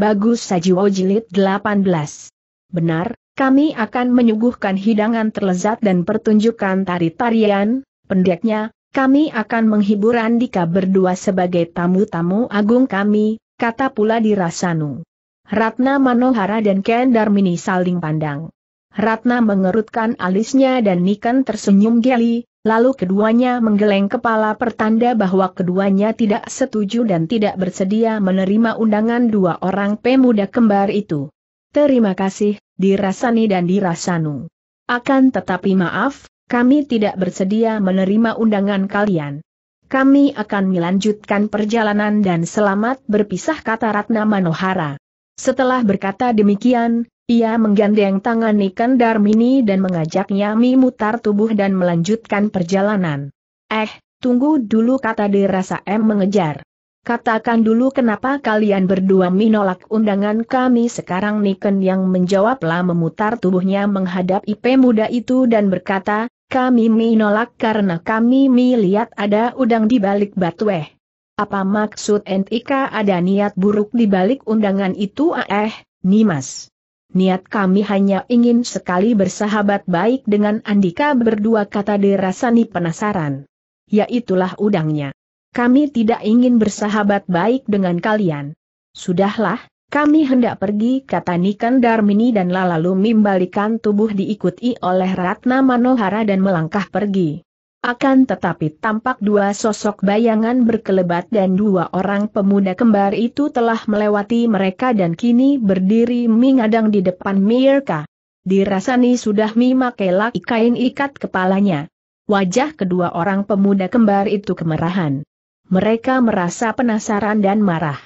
Bagus Sajiwo Jilid 18. Benar, kami akan menyuguhkan hidangan terlezat dan pertunjukan tari-tarian, pendeknya, kami akan menghibur Andika berdua sebagai tamu-tamu agung kami, kata pula Dirasanu. Ratna Manohara dan Ken Darmini saling pandang. Ratna mengerutkan alisnya dan Nikan tersenyum geli, Lalu keduanya menggeleng kepala pertanda bahwa keduanya tidak setuju dan tidak bersedia menerima undangan dua orang pemuda kembar itu. Terima kasih, dirasani dan dirasanu. Akan tetapi maaf, kami tidak bersedia menerima undangan kalian. Kami akan melanjutkan perjalanan dan selamat berpisah kata Ratna Manohara. Setelah berkata demikian, ia menggandeng tangan Niken Darmini dan mengajaknya memutar tubuh dan melanjutkan perjalanan. Eh, tunggu dulu kata dirasa M mengejar. Katakan dulu kenapa kalian berdua menolak undangan kami sekarang Niken yang menjawablah memutar tubuhnya menghadap IP muda itu dan berkata, kami menolak karena kami melihat ada udang di balik batu eh. Apa maksud NIK ada niat buruk di balik undangan itu eh, Nimas? niat kami hanya ingin sekali bersahabat baik dengan Andika berdua kata dirasani penasaran. Yaitulah udangnya. Kami tidak ingin bersahabat baik dengan kalian. Sudahlah, kami hendak pergi kata Nikan Darmini dan lalu membalikan tubuh diikuti oleh Ratna Manohara dan melangkah pergi. Akan tetapi tampak dua sosok bayangan berkelebat dan dua orang pemuda kembar itu telah melewati mereka dan kini berdiri mengadang di depan Mirka. Dirasani sudah memakai laki kain ikat kepalanya. Wajah kedua orang pemuda kembar itu kemerahan. Mereka merasa penasaran dan marah.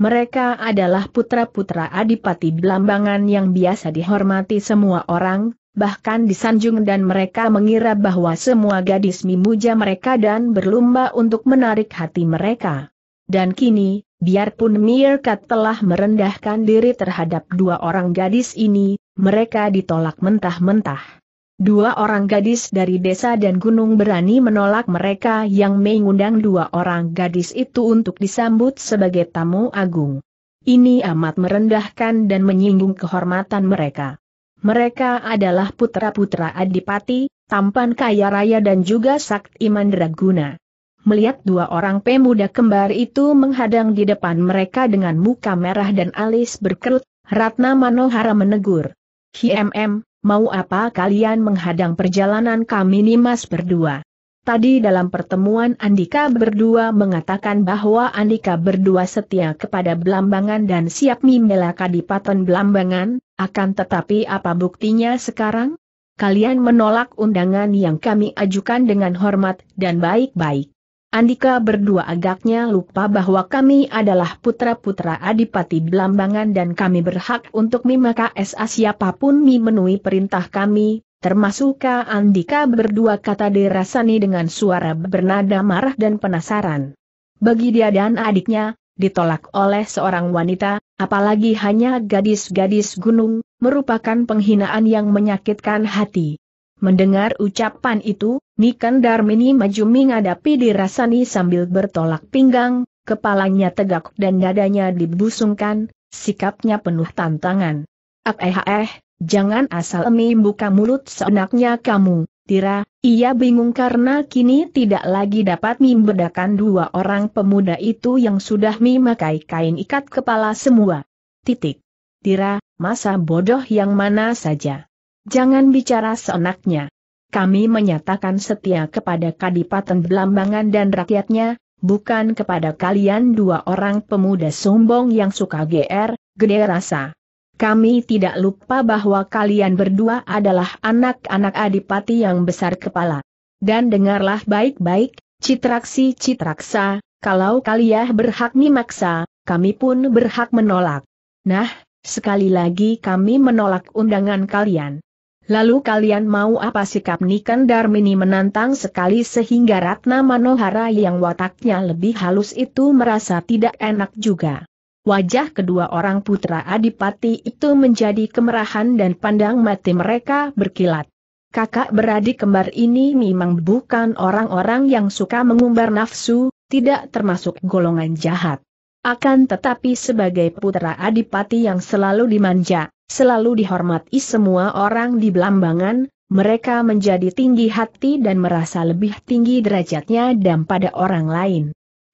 Mereka adalah putra-putra Adipati Blambangan yang biasa dihormati semua orang, bahkan disanjung dan mereka mengira bahwa semua gadis memuja mereka dan berlomba untuk menarik hati mereka. Dan kini, biarpun Mirkat telah merendahkan diri terhadap dua orang gadis ini, mereka ditolak mentah-mentah. Dua orang gadis dari desa dan gunung berani menolak mereka yang mengundang dua orang gadis itu untuk disambut sebagai tamu agung. Ini amat merendahkan dan menyinggung kehormatan mereka. Mereka adalah putra-putra Adipati, tampan kaya raya dan juga sakti mandraguna. Melihat dua orang pemuda kembar itu menghadang di depan mereka dengan muka merah dan alis berkerut, Ratna Manohara menegur. HMM, mau apa kalian menghadang perjalanan kami Nimas berdua? Tadi dalam pertemuan Andika berdua mengatakan bahwa Andika berdua setia kepada Belambangan dan siap membela Kadipaten Belambangan, akan tetapi apa buktinya sekarang? Kalian menolak undangan yang kami ajukan dengan hormat dan baik-baik. Andika berdua agaknya lupa bahwa kami adalah putra-putra Adipati Belambangan dan kami berhak untuk mimaka SA siapapun memenuhi perintah kami, termasuk Andika berdua kata dirasani dengan suara bernada marah dan penasaran. Bagi dia dan adiknya, ditolak oleh seorang wanita, apalagi hanya gadis-gadis gunung, merupakan penghinaan yang menyakitkan hati. Mendengar ucapan itu, Niken Darmini maju menghadapi dirasani sambil bertolak pinggang, kepalanya tegak dan dadanya dibusungkan, sikapnya penuh tantangan. Eh eh eh, jangan asal emi buka mulut seenaknya kamu, Tira, ia bingung karena kini tidak lagi dapat membedakan dua orang pemuda itu yang sudah memakai kain ikat kepala semua. Titik. Tira, masa bodoh yang mana saja. Jangan bicara seenaknya. Kami menyatakan setia kepada Kadipaten Belambangan dan rakyatnya, bukan kepada kalian dua orang pemuda sombong yang suka GR, gede rasa. Kami tidak lupa bahwa kalian berdua adalah anak-anak adipati yang besar kepala. Dan dengarlah baik-baik, citraksi citraksa, kalau kalian berhak memaksa, kami pun berhak menolak. Nah, sekali lagi kami menolak undangan kalian. Lalu kalian mau apa sikap Niken Darmini menantang sekali sehingga Ratna Manohara yang wataknya lebih halus itu merasa tidak enak juga. Wajah kedua orang putra adipati itu menjadi kemerahan dan pandang mati mereka berkilat. Kakak beradik kembar ini memang bukan orang-orang yang suka mengumbar nafsu, tidak termasuk golongan jahat. Akan tetapi sebagai putra adipati yang selalu dimanja, selalu dihormati semua orang di Belambangan, mereka menjadi tinggi hati dan merasa lebih tinggi derajatnya dan pada orang lain.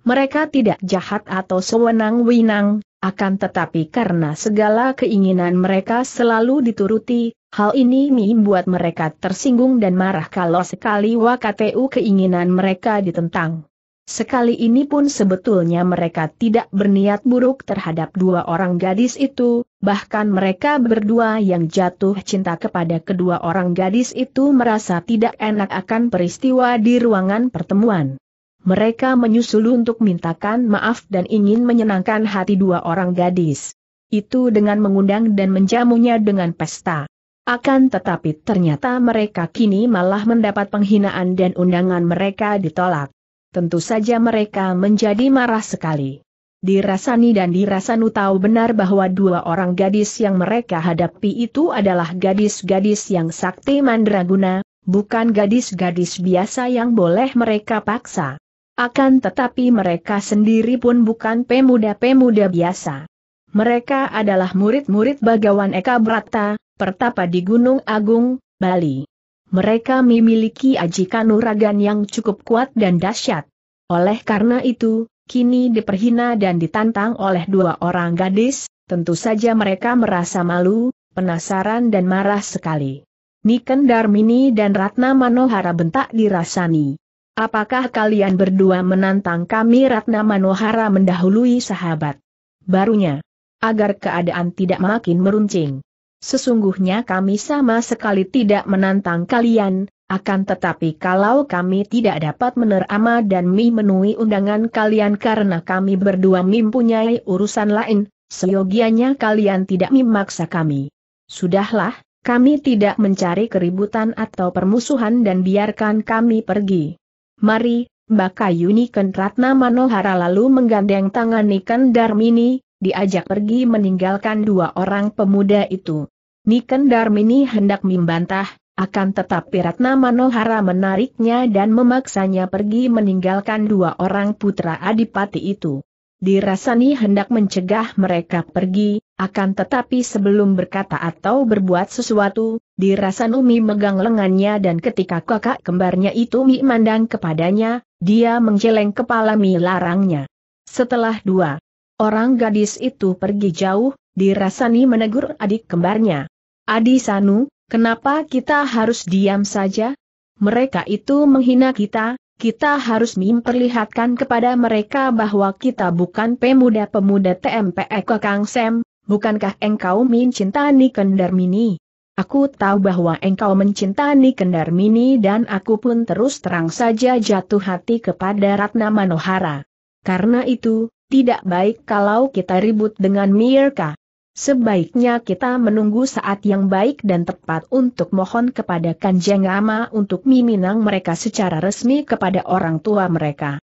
Mereka tidak jahat atau sewenang-wenang, akan tetapi karena segala keinginan mereka selalu dituruti, hal ini membuat mereka tersinggung dan marah kalau sekali wakateu keinginan mereka ditentang. Sekali ini pun sebetulnya mereka tidak berniat buruk terhadap dua orang gadis itu, bahkan mereka berdua yang jatuh cinta kepada kedua orang gadis itu merasa tidak enak akan peristiwa di ruangan pertemuan mereka menyusul untuk mintakan maaf dan ingin menyenangkan hati dua orang gadis. Itu dengan mengundang dan menjamunya dengan pesta. Akan tetapi ternyata mereka kini malah mendapat penghinaan dan undangan mereka ditolak. Tentu saja mereka menjadi marah sekali. Dirasani dan dirasanu tahu benar bahwa dua orang gadis yang mereka hadapi itu adalah gadis-gadis yang sakti mandraguna, bukan gadis-gadis biasa yang boleh mereka paksa. Akan tetapi mereka sendiri pun bukan pemuda-pemuda biasa. Mereka adalah murid-murid Bagawan Eka Brata, pertapa di Gunung Agung, Bali. Mereka memiliki aji kanuragan yang cukup kuat dan dahsyat. Oleh karena itu, kini diperhina dan ditantang oleh dua orang gadis, tentu saja mereka merasa malu, penasaran dan marah sekali. Niken Darmini dan Ratna Manohara bentak dirasani. Apakah kalian berdua menantang kami Ratna Manohara mendahului sahabat? Barunya. Agar keadaan tidak makin meruncing. Sesungguhnya kami sama sekali tidak menantang kalian, akan tetapi kalau kami tidak dapat menerama dan memenuhi undangan kalian karena kami berdua mempunyai urusan lain, seyogianya kalian tidak memaksa kami. Sudahlah, kami tidak mencari keributan atau permusuhan dan biarkan kami pergi. Mari, Baka Yuni Kentratna Manohara lalu menggandeng tangan Niken Darmini, diajak pergi meninggalkan dua orang pemuda itu. Niken Darmini hendak membantah, akan tetapi Ratna Manohara menariknya dan memaksanya pergi meninggalkan dua orang putra adipati itu. Dirasani hendak mencegah mereka pergi, akan tetapi sebelum berkata atau berbuat sesuatu, dirasa Numi megang lengannya dan ketika kakak kembarnya itu Mi mandang kepadanya, dia menjeleng kepala Mi larangnya. Setelah dua orang gadis itu pergi jauh, dirasani menegur adik kembarnya. Adi Sanu, kenapa kita harus diam saja? Mereka itu menghina kita, kita harus memperlihatkan kepada mereka bahwa kita bukan pemuda-pemuda TMPE Kakang Sem, bukankah engkau mencintai Kendarmini? Aku tahu bahwa engkau mencintai Kendarmini dan aku pun terus terang saja jatuh hati kepada Ratna Manohara. Karena itu, tidak baik kalau kita ribut dengan Mirka. Sebaiknya kita menunggu saat yang baik dan tepat untuk mohon kepada Kanjeng Rama untuk meminang mereka secara resmi kepada orang tua mereka.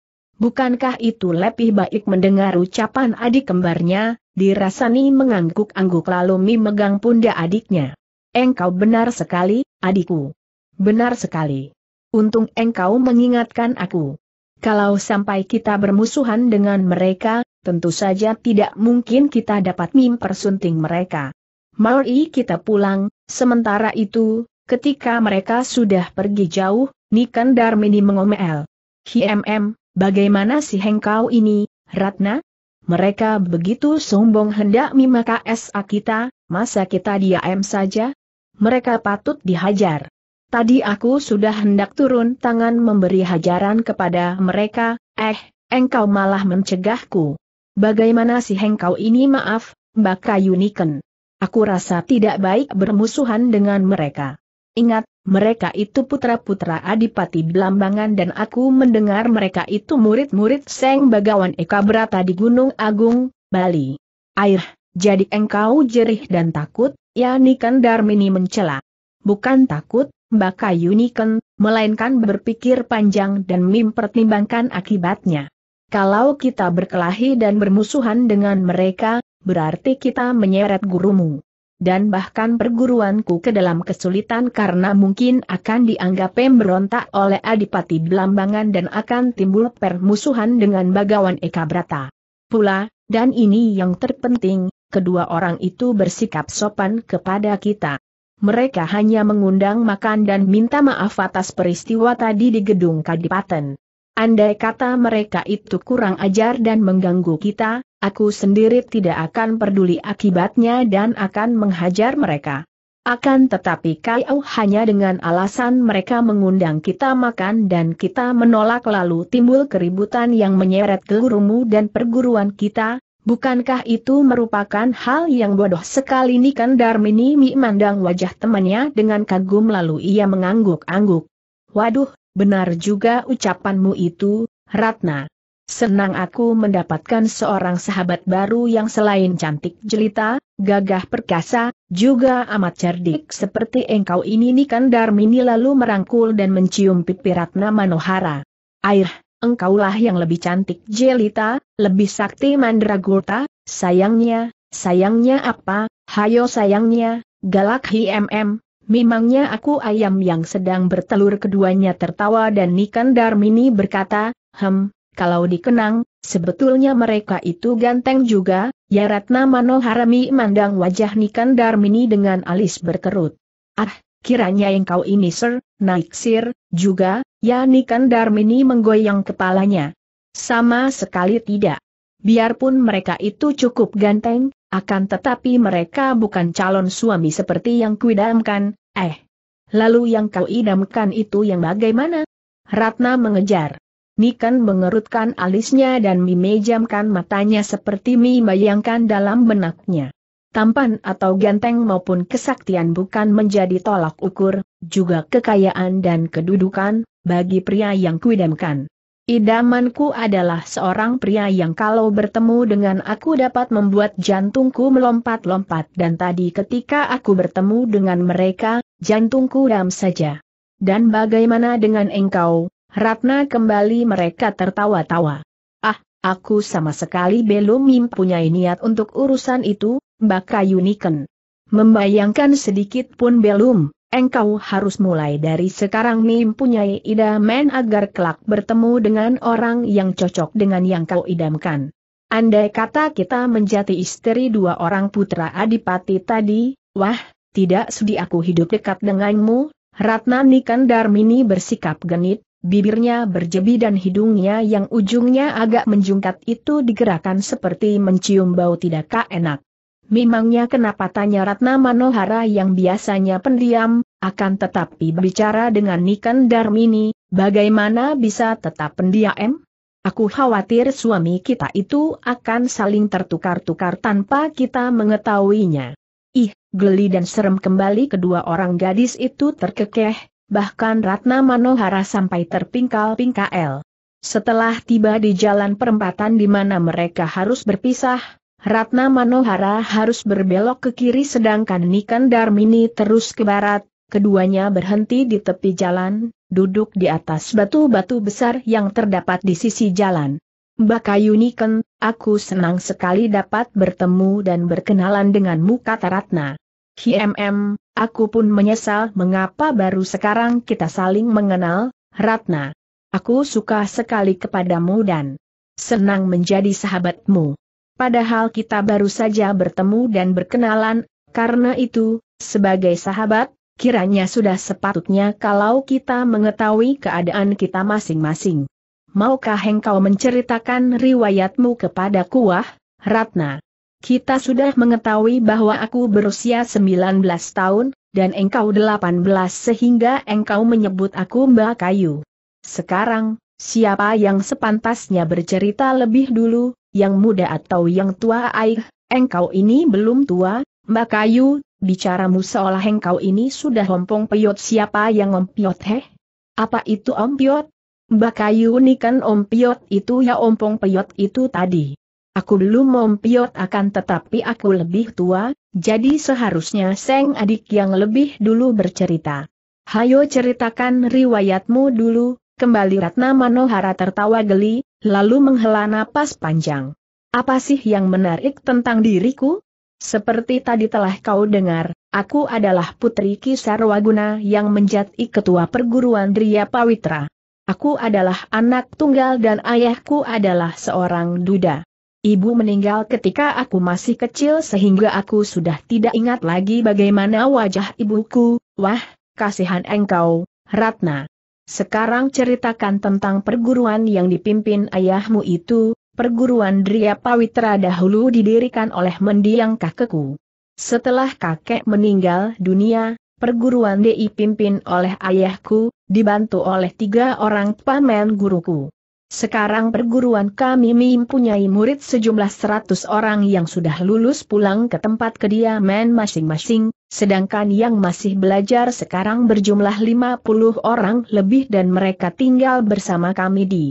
Bukankah itu lebih baik mendengar ucapan adik kembarnya, dirasani mengangguk-angguk lalu memegang megang pundak adiknya. Engkau benar sekali, adikku. Benar sekali. Untung engkau mengingatkan aku. Kalau sampai kita bermusuhan dengan mereka, tentu saja tidak mungkin kita dapat mempersunting mereka. Mari kita pulang, sementara itu, ketika mereka sudah pergi jauh, Nikan Darmini mengomel. HMM, Bagaimana si hengkau ini, Ratna? Mereka begitu sombong hendak mimaka SA kita, masa kita diam saja? Mereka patut dihajar. Tadi aku sudah hendak turun tangan memberi hajaran kepada mereka, eh, engkau malah mencegahku. Bagaimana si hengkau ini maaf, Mbak Kayuniken? Aku rasa tidak baik bermusuhan dengan mereka. Ingat, mereka itu putra-putra Adipati Blambangan dan aku mendengar mereka itu murid-murid Seng Bagawan Eka Brata di Gunung Agung, Bali. Air, jadi engkau jerih dan takut, ya Niken Darmini mencela. Bukan takut, Mbak Niken, melainkan berpikir panjang dan mempertimbangkan akibatnya. Kalau kita berkelahi dan bermusuhan dengan mereka, berarti kita menyeret gurumu dan bahkan perguruanku ke dalam kesulitan karena mungkin akan dianggap pemberontak oleh Adipati Belambangan dan akan timbul permusuhan dengan Bagawan Eka Brata. Pula, dan ini yang terpenting, kedua orang itu bersikap sopan kepada kita. Mereka hanya mengundang makan dan minta maaf atas peristiwa tadi di gedung Kadipaten. Andai kata mereka itu kurang ajar dan mengganggu kita, Aku sendiri tidak akan peduli akibatnya dan akan menghajar mereka. Akan tetapi kau hanya dengan alasan mereka mengundang kita makan dan kita menolak lalu timbul keributan yang menyeret gurumu dan perguruan kita, bukankah itu merupakan hal yang bodoh sekali ini kan? Darmini memandang wajah temannya dengan kagum lalu ia mengangguk-angguk. Waduh, benar juga ucapanmu itu, Ratna. Senang aku mendapatkan seorang sahabat baru yang selain cantik jelita, gagah perkasa, juga amat cerdik seperti engkau ini Nikan Darmini lalu merangkul dan mencium pipi Ratna Manohara. Air, engkaulah yang lebih cantik jelita, lebih sakti mandragulta, sayangnya, sayangnya apa, hayo sayangnya, galak HMM, Memangnya aku ayam yang sedang bertelur keduanya tertawa dan Nikan Darmini berkata, Hem, kalau dikenang, sebetulnya mereka itu ganteng juga, ya Ratna Manoharami mandang wajah Nikan Darmini dengan alis berkerut. Ah, kiranya engkau ini sir, naik sir, juga, ya Nikan Darmini menggoyang kepalanya. Sama sekali tidak. Biarpun mereka itu cukup ganteng, akan tetapi mereka bukan calon suami seperti yang kuidamkan, eh. Lalu yang kau idamkan itu yang bagaimana? Ratna mengejar. Nikan mengerutkan alisnya dan memejamkan matanya seperti membayangkan dalam benaknya. Tampan atau ganteng maupun kesaktian bukan menjadi tolak ukur, juga kekayaan dan kedudukan, bagi pria yang kuidamkan. Idamanku adalah seorang pria yang kalau bertemu dengan aku dapat membuat jantungku melompat-lompat dan tadi ketika aku bertemu dengan mereka, jantungku dam saja. Dan bagaimana dengan engkau, Ratna kembali mereka tertawa-tawa. Ah, aku sama sekali belum mempunyai niat untuk urusan itu, Mbak Kayuniken. Membayangkan sedikit pun belum, engkau harus mulai dari sekarang mempunyai idaman agar kelak bertemu dengan orang yang cocok dengan yang kau idamkan. Andai kata kita menjadi istri dua orang putra adipati tadi, wah, tidak sudi aku hidup dekat denganmu, Ratna Nikan Darmini bersikap genit, Bibirnya berjebi dan hidungnya yang ujungnya agak menjungkat itu digerakkan seperti mencium bau tidak enak. Memangnya kenapa tanya Ratna Manohara yang biasanya pendiam, akan tetapi berbicara dengan Niken Darmini, bagaimana bisa tetap pendiam? Aku khawatir suami kita itu akan saling tertukar-tukar tanpa kita mengetahuinya. Ih, geli dan serem kembali kedua orang gadis itu terkekeh, bahkan Ratna Manohara sampai terpingkal-pingkal. Setelah tiba di jalan perempatan di mana mereka harus berpisah, Ratna Manohara harus berbelok ke kiri sedangkan Nikan Darmini terus ke barat, keduanya berhenti di tepi jalan, duduk di atas batu-batu besar yang terdapat di sisi jalan. Bakayu Niken, aku senang sekali dapat bertemu dan berkenalan denganmu kata Ratna. HMM, aku pun menyesal mengapa baru sekarang kita saling mengenal, Ratna. Aku suka sekali kepadamu dan senang menjadi sahabatmu. Padahal kita baru saja bertemu dan berkenalan, karena itu, sebagai sahabat, kiranya sudah sepatutnya kalau kita mengetahui keadaan kita masing-masing. Maukah engkau menceritakan riwayatmu kepada kuah, Ratna? Kita sudah mengetahui bahwa aku berusia 19 tahun, dan engkau 18 sehingga engkau menyebut aku Mbak Kayu. Sekarang, siapa yang sepantasnya bercerita lebih dulu, yang muda atau yang tua aih, engkau ini belum tua, Mbak Kayu, bicaramu seolah engkau ini sudah hompong peyot siapa yang ompiot heh? Apa itu ompiot? Mbak Kayu nikan ompiot itu ya ompong peyot itu tadi. Aku belum mempiot akan tetapi aku lebih tua, jadi seharusnya Seng adik yang lebih dulu bercerita. Hayo ceritakan riwayatmu dulu, kembali Ratna Manohara tertawa geli, lalu menghela napas panjang. Apa sih yang menarik tentang diriku? Seperti tadi telah kau dengar, aku adalah putri Kisarwaguna yang menjadi ketua perguruan Dria Pawitra. Aku adalah anak tunggal dan ayahku adalah seorang duda. Ibu meninggal ketika aku masih kecil sehingga aku sudah tidak ingat lagi bagaimana wajah ibuku, wah, kasihan engkau, Ratna. Sekarang ceritakan tentang perguruan yang dipimpin ayahmu itu, perguruan Dria Pawitra dahulu didirikan oleh mendiang kakekku. Setelah kakek meninggal dunia, perguruan DI pimpin oleh ayahku, dibantu oleh tiga orang paman guruku. Sekarang perguruan kami mempunyai murid sejumlah 100 orang yang sudah lulus pulang ke tempat kediaman masing-masing, sedangkan yang masih belajar sekarang berjumlah lima puluh orang lebih dan mereka tinggal bersama kami di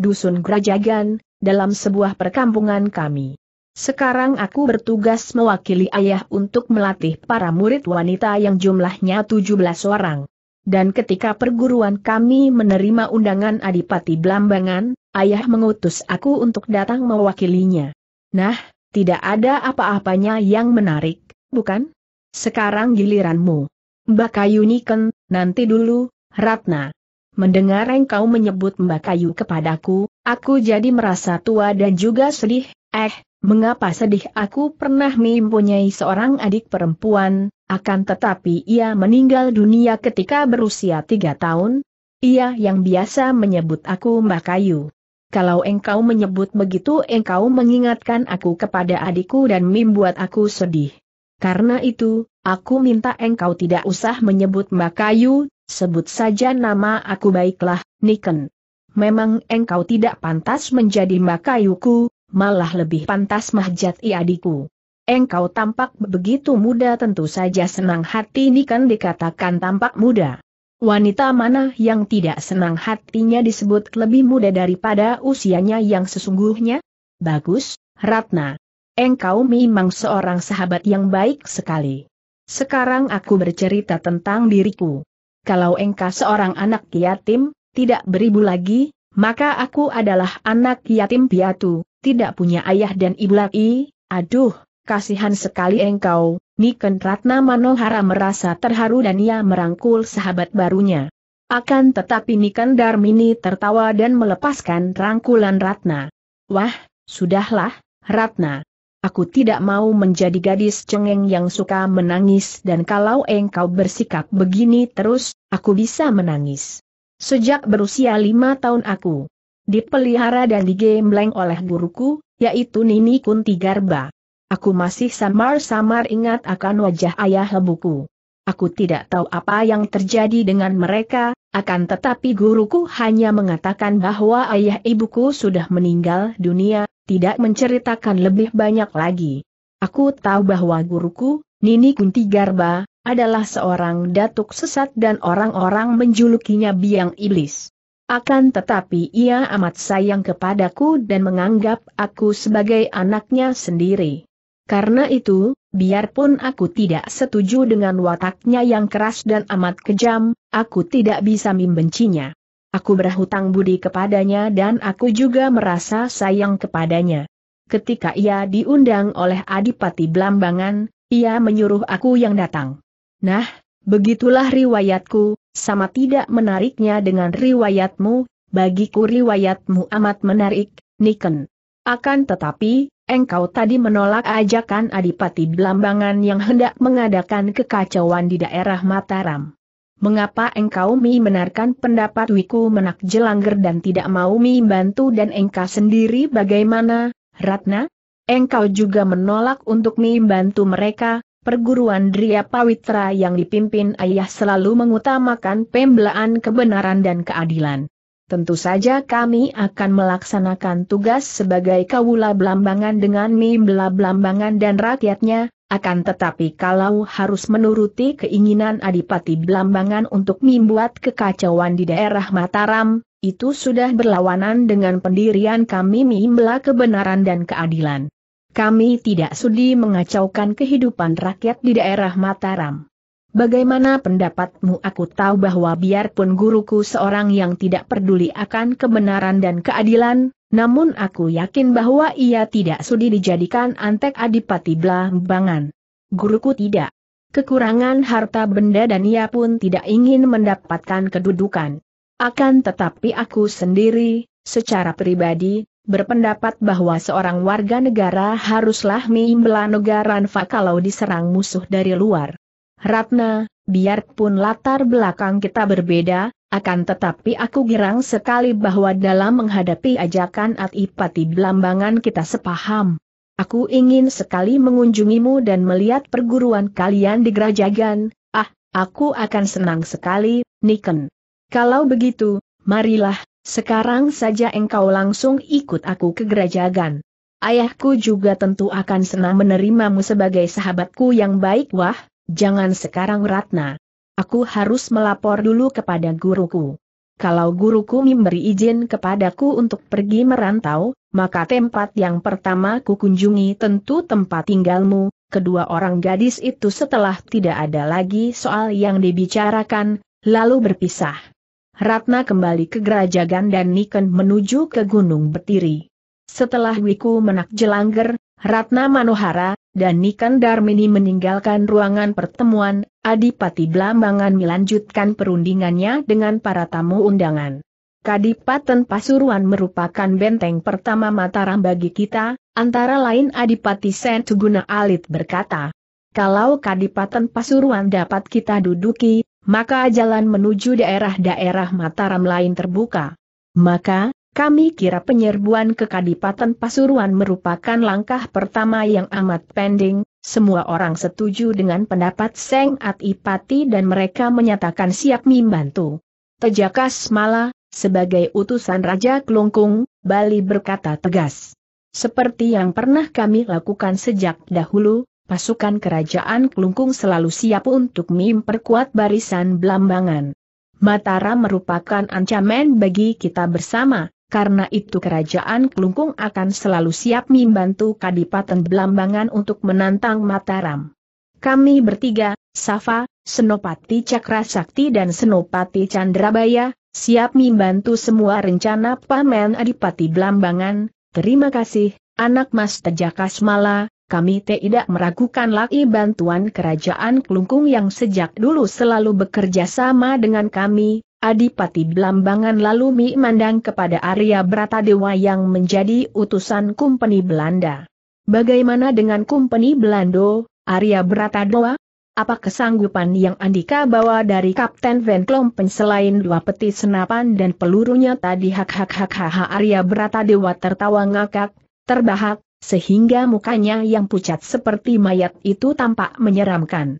Dusun Grajagan, dalam sebuah perkampungan kami. Sekarang aku bertugas mewakili ayah untuk melatih para murid wanita yang jumlahnya tujuh belas orang dan ketika perguruan kami menerima undangan Adipati Blambangan, ayah mengutus aku untuk datang mewakilinya. Nah, tidak ada apa-apanya yang menarik, bukan? Sekarang giliranmu. Mbak Kayu Niken, nanti dulu, Ratna. Mendengar engkau menyebut Mbak Kayu kepadaku, aku jadi merasa tua dan juga sedih, eh, Mengapa sedih aku pernah mempunyai seorang adik perempuan, akan tetapi ia meninggal dunia ketika berusia tiga tahun? Ia yang biasa menyebut aku Mbak Kayu. Kalau engkau menyebut begitu engkau mengingatkan aku kepada adikku dan membuat aku sedih. Karena itu, aku minta engkau tidak usah menyebut Mbak Kayu, sebut saja nama aku baiklah, Niken. Memang engkau tidak pantas menjadi Mbak Kayuku, malah lebih pantas mahjat adikku. Engkau tampak begitu muda tentu saja senang hati ini kan dikatakan tampak muda. Wanita mana yang tidak senang hatinya disebut lebih muda daripada usianya yang sesungguhnya? Bagus, Ratna. Engkau memang seorang sahabat yang baik sekali. Sekarang aku bercerita tentang diriku. Kalau engkau seorang anak yatim, tidak beribu lagi, maka aku adalah anak yatim piatu, tidak punya ayah dan ibu lagi, aduh, kasihan sekali engkau, Niken Ratna Manohara merasa terharu dan ia merangkul sahabat barunya. Akan tetapi Niken Darmini tertawa dan melepaskan rangkulan Ratna. Wah, sudahlah, Ratna. Aku tidak mau menjadi gadis cengeng yang suka menangis dan kalau engkau bersikap begini terus, aku bisa menangis. Sejak berusia lima tahun aku dipelihara dan digembleng oleh guruku, yaitu Nini Kunti Garba. Aku masih samar-samar ingat akan wajah ayah lebuku. Aku tidak tahu apa yang terjadi dengan mereka, akan tetapi guruku hanya mengatakan bahwa ayah ibuku sudah meninggal dunia, tidak menceritakan lebih banyak lagi. Aku tahu bahwa guruku, Nini Kunti Garba, adalah seorang datuk sesat dan orang-orang menjulukinya biang iblis. Akan tetapi ia amat sayang kepadaku dan menganggap aku sebagai anaknya sendiri. Karena itu, biarpun aku tidak setuju dengan wataknya yang keras dan amat kejam, aku tidak bisa membencinya. Aku berhutang budi kepadanya dan aku juga merasa sayang kepadanya. Ketika ia diundang oleh Adipati Blambangan, ia menyuruh aku yang datang. Nah, begitulah riwayatku, sama tidak menariknya dengan riwayatmu, bagiku riwayatmu amat menarik, Niken. Akan tetapi, engkau tadi menolak ajakan Adipati Blambangan yang hendak mengadakan kekacauan di daerah Mataram. Mengapa engkau mi pendapat Wiku menak jelangger dan tidak mau mi bantu dan engkau sendiri bagaimana, Ratna? Engkau juga menolak untuk mi bantu mereka, perguruan Dria Pawitra yang dipimpin ayah selalu mengutamakan pembelaan kebenaran dan keadilan. Tentu saja kami akan melaksanakan tugas sebagai kawula belambangan dengan mimbla belambangan dan rakyatnya, akan tetapi kalau harus menuruti keinginan Adipati Belambangan untuk membuat kekacauan di daerah Mataram, itu sudah berlawanan dengan pendirian kami mimbla kebenaran dan keadilan. Kami tidak sudi mengacaukan kehidupan rakyat di daerah Mataram. Bagaimana pendapatmu? Aku tahu bahwa biarpun guruku seorang yang tidak peduli akan kebenaran dan keadilan, namun aku yakin bahwa ia tidak sudi dijadikan antek adipati belambangan. Guruku tidak kekurangan harta benda dan ia pun tidak ingin mendapatkan kedudukan. Akan tetapi aku sendiri, secara pribadi, berpendapat bahwa seorang warga negara haruslah membela negara Nfa kalau diserang musuh dari luar. Ratna, biarpun latar belakang kita berbeda, akan tetapi aku girang sekali bahwa dalam menghadapi ajakan Atipati Belambangan kita sepaham. Aku ingin sekali mengunjungimu dan melihat perguruan kalian di Grajagan, ah, aku akan senang sekali, Niken. Kalau begitu, marilah, sekarang saja engkau langsung ikut aku ke gerajagan. Ayahku juga tentu akan senang menerimamu sebagai sahabatku yang baik wah, jangan sekarang Ratna. Aku harus melapor dulu kepada guruku. Kalau guruku memberi izin kepadaku untuk pergi merantau, maka tempat yang pertama ku kunjungi tentu tempat tinggalmu, kedua orang gadis itu setelah tidak ada lagi soal yang dibicarakan, lalu berpisah. Ratna kembali ke Gerajagan dan Niken menuju ke Gunung Betiri. Setelah Wiku menak Jelangger, Ratna Manohara, dan Niken Darmini meninggalkan ruangan pertemuan, Adipati Blambangan melanjutkan perundingannya dengan para tamu undangan. Kadipaten Pasuruan merupakan benteng pertama Mataram bagi kita, antara lain Adipati Sentuguna Alit berkata. Kalau Kadipaten Pasuruan dapat kita duduki, maka jalan menuju daerah-daerah Mataram lain terbuka. Maka, kami kira penyerbuan ke Kadipaten Pasuruan merupakan langkah pertama yang amat pending, semua orang setuju dengan pendapat Seng Atipati dan mereka menyatakan siap membantu. Tejakas Mala, sebagai utusan Raja Kelungkung, Bali berkata tegas. Seperti yang pernah kami lakukan sejak dahulu, pasukan kerajaan Kelungkung selalu siap untuk memperkuat barisan Belambangan. Mataram merupakan ancaman bagi kita bersama, karena itu kerajaan Kelungkung akan selalu siap membantu Kadipaten Belambangan untuk menantang Mataram. Kami bertiga, Safa, Senopati Cakrasakti dan Senopati Chandrabaya, siap membantu semua rencana Paman Adipati Belambangan, terima kasih, anak Mas Tejakasmala, kami tidak meragukan lagi bantuan kerajaan Kelungkung yang sejak dulu selalu bekerja sama dengan kami, Adipati Blambangan lalu memandang kepada Arya Bratadewa yang menjadi utusan Kumpeni Belanda. Bagaimana dengan Kumpeni Belando, Arya Bratadewa? Apa kesanggupan yang Andika bawa dari Kapten Van Klompen selain dua peti senapan dan pelurunya tadi hak hak hak hak Arya Bratadewa tertawa ngakak, terbahak, sehingga mukanya yang pucat seperti mayat itu tampak menyeramkan.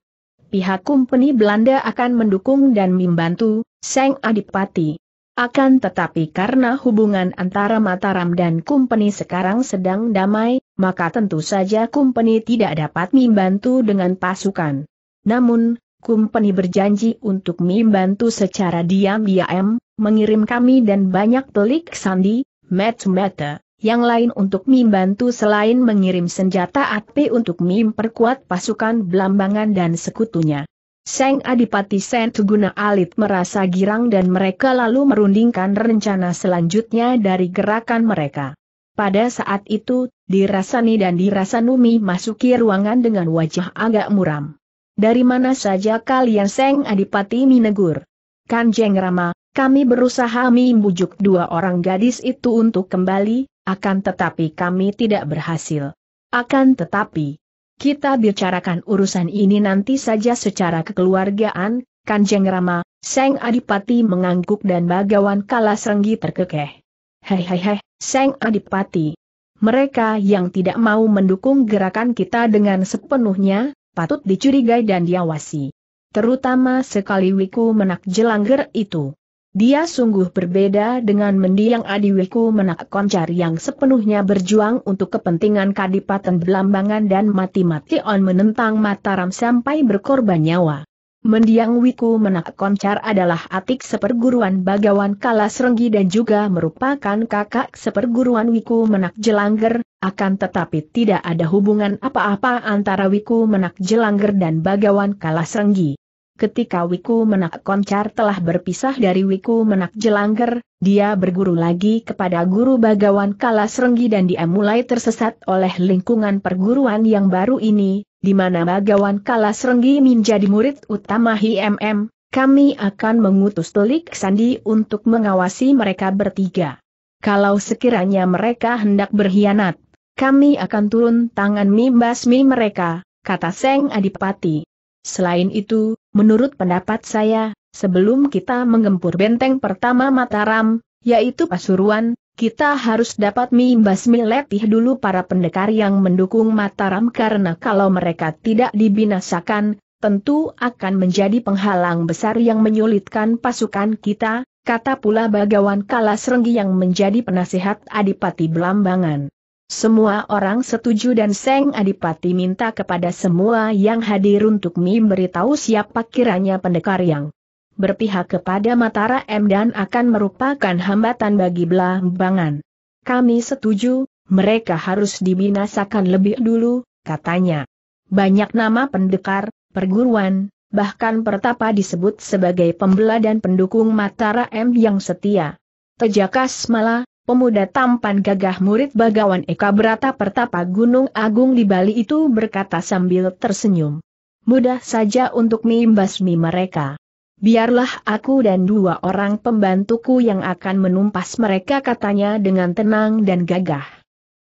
Pihak kumpeni Belanda akan mendukung dan membantu, Seng Adipati. Akan tetapi karena hubungan antara Mataram dan Kumpeni sekarang sedang damai, maka tentu saja Kumpeni tidak dapat membantu dengan pasukan. Namun, Kumpeni berjanji untuk membantu secara diam-diam, mengirim kami dan banyak pelik sandi, met-mete yang lain untuk Mim bantu selain mengirim senjata AP untuk Mim perkuat pasukan blambangan dan sekutunya. Seng Adipati Sen Tuguna Alit merasa girang dan mereka lalu merundingkan rencana selanjutnya dari gerakan mereka. Pada saat itu, dirasani dan dirasanumi masuki ruangan dengan wajah agak muram. Dari mana saja kalian Seng Adipati Minegur? Kanjeng Rama, kami berusaha membujuk dua orang gadis itu untuk kembali, akan tetapi kami tidak berhasil. Akan tetapi, kita bicarakan urusan ini nanti saja secara kekeluargaan, Kanjeng Rama, Seng Adipati mengangguk dan bagawan kalah serenggi terkekeh. Hei hei hei, Seng Adipati. Mereka yang tidak mau mendukung gerakan kita dengan sepenuhnya, patut dicurigai dan diawasi. Terutama sekali Wiku menak jelangger itu. Dia sungguh berbeda dengan mendiang Adiwiku Menak Koncar yang sepenuhnya berjuang untuk kepentingan kadipaten belambangan dan mati mati on menentang Mataram sampai berkorban nyawa. Mendiang Wiku Menak Koncar adalah atik seperguruan Bagawan Kalasrenggi dan juga merupakan kakak seperguruan Wiku Menak Jelangger, akan tetapi tidak ada hubungan apa-apa antara Wiku Menak Jelangger dan Bagawan Kalasrenggi ketika Wiku Menak Koncar telah berpisah dari Wiku Menak Jelangger, dia berguru lagi kepada guru Bagawan Kalasrenggi dan dia mulai tersesat oleh lingkungan perguruan yang baru ini, di mana Bagawan Kalasrenggi menjadi murid utama HMM, kami akan mengutus Telik Sandi untuk mengawasi mereka bertiga. Kalau sekiranya mereka hendak berkhianat, kami akan turun tangan membasmi mereka, kata Seng Adipati. Selain itu, Menurut pendapat saya, sebelum kita mengempur benteng pertama Mataram, yaitu Pasuruan, kita harus dapat mimbas miletih dulu para pendekar yang mendukung Mataram karena kalau mereka tidak dibinasakan, tentu akan menjadi penghalang besar yang menyulitkan pasukan kita, kata pula Bagawan Kalasrenggi yang menjadi penasehat Adipati Belambangan. Semua orang setuju dan Seng Adipati minta kepada semua yang hadir untuk memberitahu siapa kiranya pendekar yang berpihak kepada Matara M dan akan merupakan hambatan bagi Belambangan. Kami setuju, mereka harus dibinasakan lebih dulu, katanya. Banyak nama pendekar, perguruan, bahkan pertapa disebut sebagai pembela dan pendukung Matara M yang setia. Tejakas malah, pemuda tampan gagah murid Bagawan Eka Brata Pertapa Gunung Agung di Bali itu berkata sambil tersenyum. Mudah saja untuk mimbasmi mereka. Biarlah aku dan dua orang pembantuku yang akan menumpas mereka katanya dengan tenang dan gagah.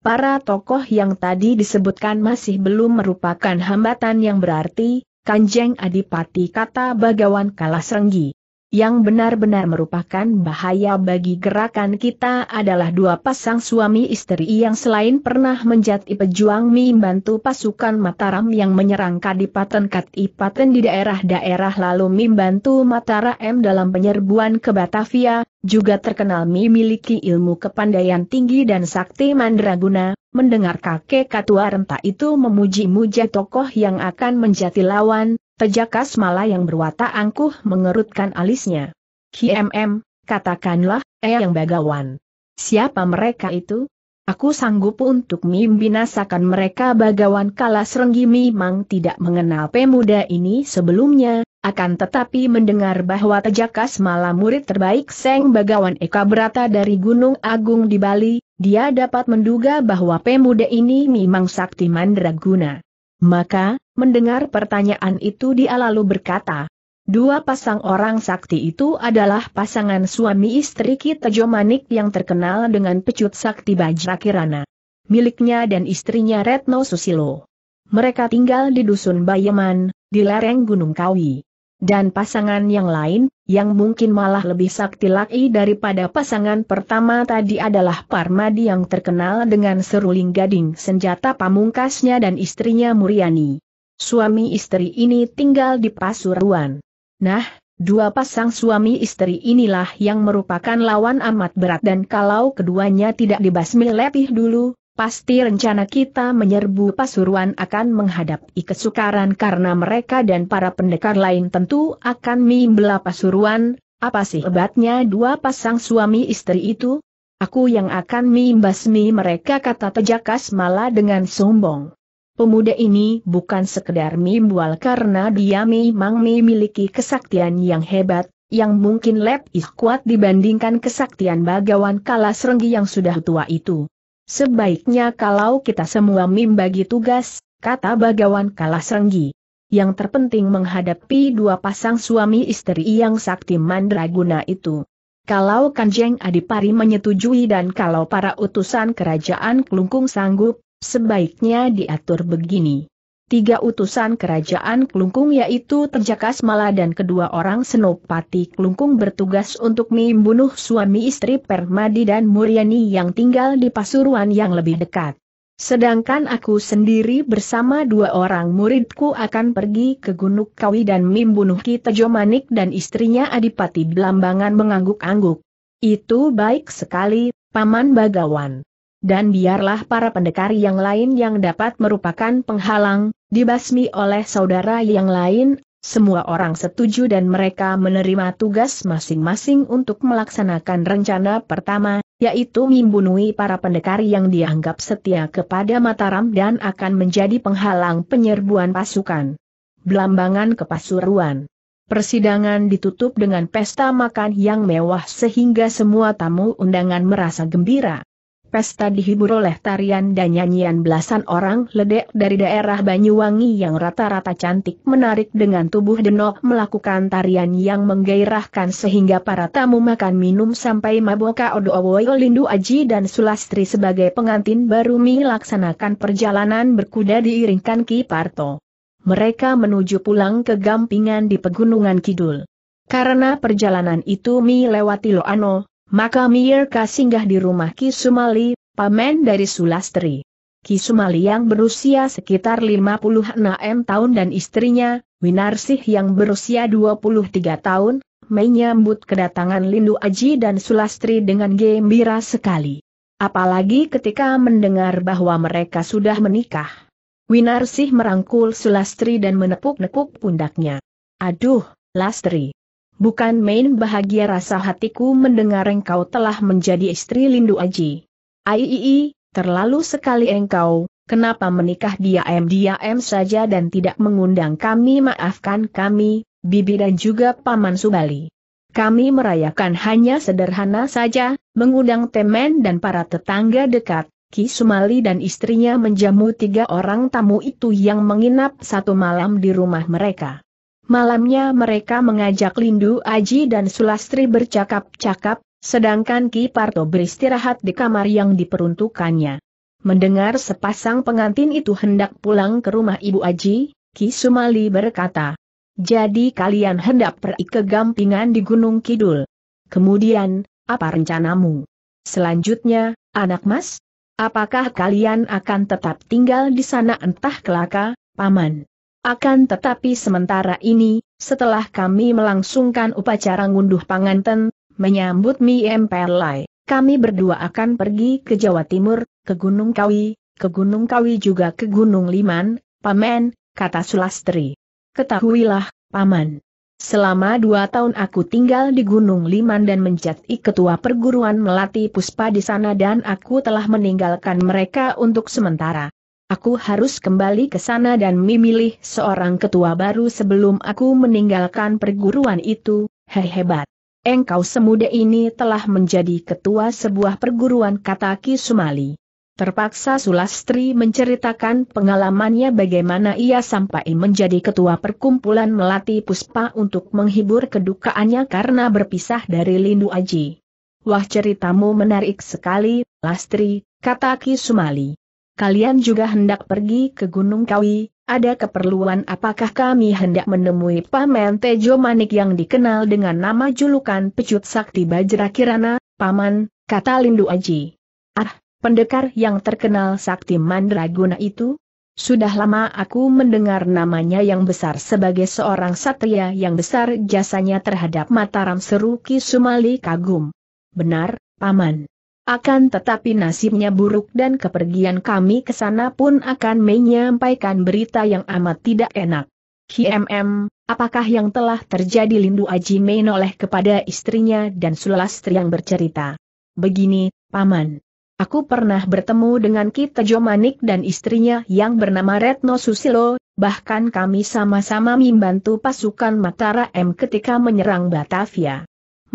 Para tokoh yang tadi disebutkan masih belum merupakan hambatan yang berarti, Kanjeng Adipati kata Bagawan Kalasrenggi yang benar-benar merupakan bahaya bagi gerakan kita adalah dua pasang suami istri yang selain pernah menjadi pejuang membantu pasukan Mataram yang menyerang Kadipaten Kadipaten di daerah-daerah lalu membantu Mataram dalam penyerbuan ke Batavia, juga terkenal memiliki ilmu kepandaian tinggi dan sakti mandraguna, mendengar kakek Katua Renta itu memuji-muja tokoh yang akan menjadi lawan, Tejakas malah yang berwatak angkuh mengerutkan alisnya. KMM, katakanlah, eh yang bagawan. Siapa mereka itu? Aku sanggup untuk membinasakan mereka bagawan kalas renggi memang tidak mengenal pemuda ini sebelumnya, akan tetapi mendengar bahwa Tejakas malah murid terbaik Seng Bagawan Eka Brata dari Gunung Agung di Bali, dia dapat menduga bahwa pemuda ini memang sakti mandraguna. Maka, mendengar pertanyaan itu dia lalu berkata, Dua pasang orang sakti itu adalah pasangan suami istri kita Manik yang terkenal dengan pecut sakti Bajrakirana. Miliknya dan istrinya Retno Susilo. Mereka tinggal di Dusun Bayaman, di lereng Gunung Kawi dan pasangan yang lain, yang mungkin malah lebih sakti laki daripada pasangan pertama tadi adalah Parmadi yang terkenal dengan seruling gading senjata pamungkasnya dan istrinya Muriani. Suami istri ini tinggal di Pasuruan. Nah, dua pasang suami istri inilah yang merupakan lawan amat berat dan kalau keduanya tidak dibasmi lebih dulu, pasti rencana kita menyerbu Pasuruan akan menghadapi kesukaran karena mereka dan para pendekar lain tentu akan membela Pasuruan, apa sih hebatnya dua pasang suami istri itu? Aku yang akan membasmi mereka kata Tejakas malah dengan sombong. Pemuda ini bukan sekedar mimbual karena dia memang memiliki kesaktian yang hebat, yang mungkin lebih kuat dibandingkan kesaktian bagawan kala serenggi yang sudah tua itu. Sebaiknya kalau kita semua membagi tugas, kata Bagawan Kalasrenggi. Yang terpenting menghadapi dua pasang suami istri yang sakti mandraguna itu. Kalau Kanjeng Adipari menyetujui dan kalau para utusan kerajaan Kelungkung sanggup, sebaiknya diatur begini tiga utusan kerajaan Klungkung yaitu Terjakas Mala dan kedua orang Senopati Klungkung bertugas untuk membunuh suami istri Permadi dan Muryani yang tinggal di Pasuruan yang lebih dekat. Sedangkan aku sendiri bersama dua orang muridku akan pergi ke Gunung Kawi dan membunuh Kitejo Manik dan istrinya Adipati Belambangan mengangguk-angguk. Itu baik sekali, Paman Bagawan dan biarlah para pendekar yang lain yang dapat merupakan penghalang, dibasmi oleh saudara yang lain, semua orang setuju dan mereka menerima tugas masing-masing untuk melaksanakan rencana pertama, yaitu membunuhi para pendekar yang dianggap setia kepada Mataram dan akan menjadi penghalang penyerbuan pasukan. Belambangan Kepasuruan Persidangan ditutup dengan pesta makan yang mewah sehingga semua tamu undangan merasa gembira. Pesta dihibur oleh tarian dan nyanyian belasan orang ledek dari daerah Banyuwangi yang rata-rata cantik menarik dengan tubuh denok melakukan tarian yang menggairahkan sehingga para tamu makan minum sampai mabok Odowoy Lindu Aji dan Sulastri sebagai pengantin baru melaksanakan perjalanan berkuda diiringkan Ki Parto. Mereka menuju pulang ke Gampingan di Pegunungan Kidul. Karena perjalanan itu mi lewati Loano, maka Mirka singgah di rumah Ki Sumali, pamen dari Sulastri. Ki Sumali yang berusia sekitar 56 tahun dan istrinya, Winarsih yang berusia 23 tahun, menyambut kedatangan Lindu Aji dan Sulastri dengan gembira sekali. Apalagi ketika mendengar bahwa mereka sudah menikah. Winarsih merangkul Sulastri dan menepuk-nepuk pundaknya. Aduh, Lastri, Bukan main bahagia rasa hatiku mendengar engkau telah menjadi istri Lindu Aji. Aiii, terlalu sekali engkau, kenapa menikah diam-diam saja dan tidak mengundang kami maafkan kami, Bibi dan juga Paman Subali. Kami merayakan hanya sederhana saja, mengundang temen dan para tetangga dekat, Ki Sumali dan istrinya menjamu tiga orang tamu itu yang menginap satu malam di rumah mereka. Malamnya mereka mengajak Lindu Aji dan Sulastri bercakap-cakap, sedangkan Ki Parto beristirahat di kamar yang diperuntukannya. Mendengar sepasang pengantin itu hendak pulang ke rumah Ibu Aji, Ki Sumali berkata, Jadi kalian hendak pergi ke Gampingan di Gunung Kidul. Kemudian, apa rencanamu? Selanjutnya, anak mas? Apakah kalian akan tetap tinggal di sana entah kelaka, paman? Akan tetapi sementara ini, setelah kami melangsungkan upacara ngunduh panganten, menyambut Mi Emperlai, kami berdua akan pergi ke Jawa Timur, ke Gunung Kawi, ke Gunung Kawi juga ke Gunung Liman, Paman, kata Sulastri. Ketahuilah, Paman. Selama dua tahun aku tinggal di Gunung Liman dan menjadi ketua perguruan melati puspa di sana dan aku telah meninggalkan mereka untuk sementara. Aku harus kembali ke sana dan memilih seorang ketua baru sebelum aku meninggalkan perguruan itu, hei hebat. Engkau semuda ini telah menjadi ketua sebuah perguruan kata Ki Sumali. Terpaksa Sulastri menceritakan pengalamannya bagaimana ia sampai menjadi ketua perkumpulan Melati Puspa untuk menghibur kedukaannya karena berpisah dari Lindu Aji. Wah ceritamu menarik sekali, Lastri, kata Ki Sumali kalian juga hendak pergi ke Gunung Kawi, ada keperluan apakah kami hendak menemui Paman Tejo Manik yang dikenal dengan nama julukan Pecut Sakti Bajra Kirana, Paman, kata Lindu Aji. Ah, pendekar yang terkenal Sakti Mandraguna itu? Sudah lama aku mendengar namanya yang besar sebagai seorang satria yang besar jasanya terhadap Mataram Seruki Sumali kagum. Benar, Paman. Akan tetapi nasibnya buruk dan kepergian kami ke sana pun akan menyampaikan berita yang amat tidak enak. Hmm, apakah yang telah terjadi Lindu Aji menoleh kepada istrinya dan Sulastri yang bercerita. Begini, Paman. Aku pernah bertemu dengan Kita Jomanik dan istrinya yang bernama Retno Susilo, bahkan kami sama-sama membantu pasukan Matara M ketika menyerang Batavia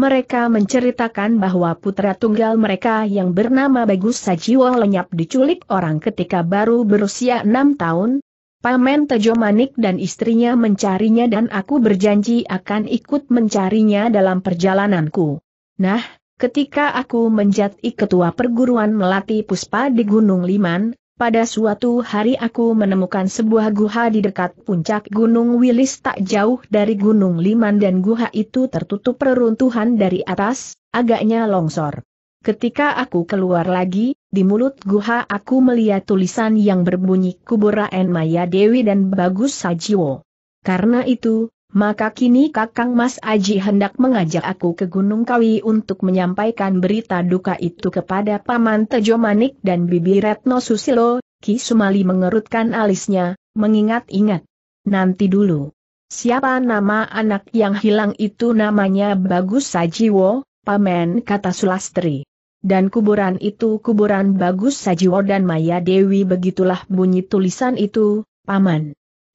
mereka menceritakan bahwa putra tunggal mereka yang bernama Bagus Sajiwo lenyap diculik orang ketika baru berusia enam tahun. Pamen Tejo Manik dan istrinya mencarinya dan aku berjanji akan ikut mencarinya dalam perjalananku. Nah, ketika aku menjadi ketua perguruan melati puspa di Gunung Liman, pada suatu hari aku menemukan sebuah guha di dekat puncak Gunung Wilis tak jauh dari Gunung Liman dan guha itu tertutup reruntuhan dari atas, agaknya longsor. Ketika aku keluar lagi, di mulut guha aku melihat tulisan yang berbunyi Kubura En Maya Dewi dan Bagus Sajiwo. Karena itu, maka kini Kakang Mas Aji hendak mengajak aku ke Gunung Kawi untuk menyampaikan berita duka itu kepada Paman Tejo Manik dan Bibi Retno Susilo, Ki Sumali mengerutkan alisnya, mengingat-ingat. Nanti dulu. Siapa nama anak yang hilang itu namanya Bagus Sajiwo, paman, kata Sulastri. Dan kuburan itu kuburan Bagus Sajiwo dan Maya Dewi begitulah bunyi tulisan itu, Paman.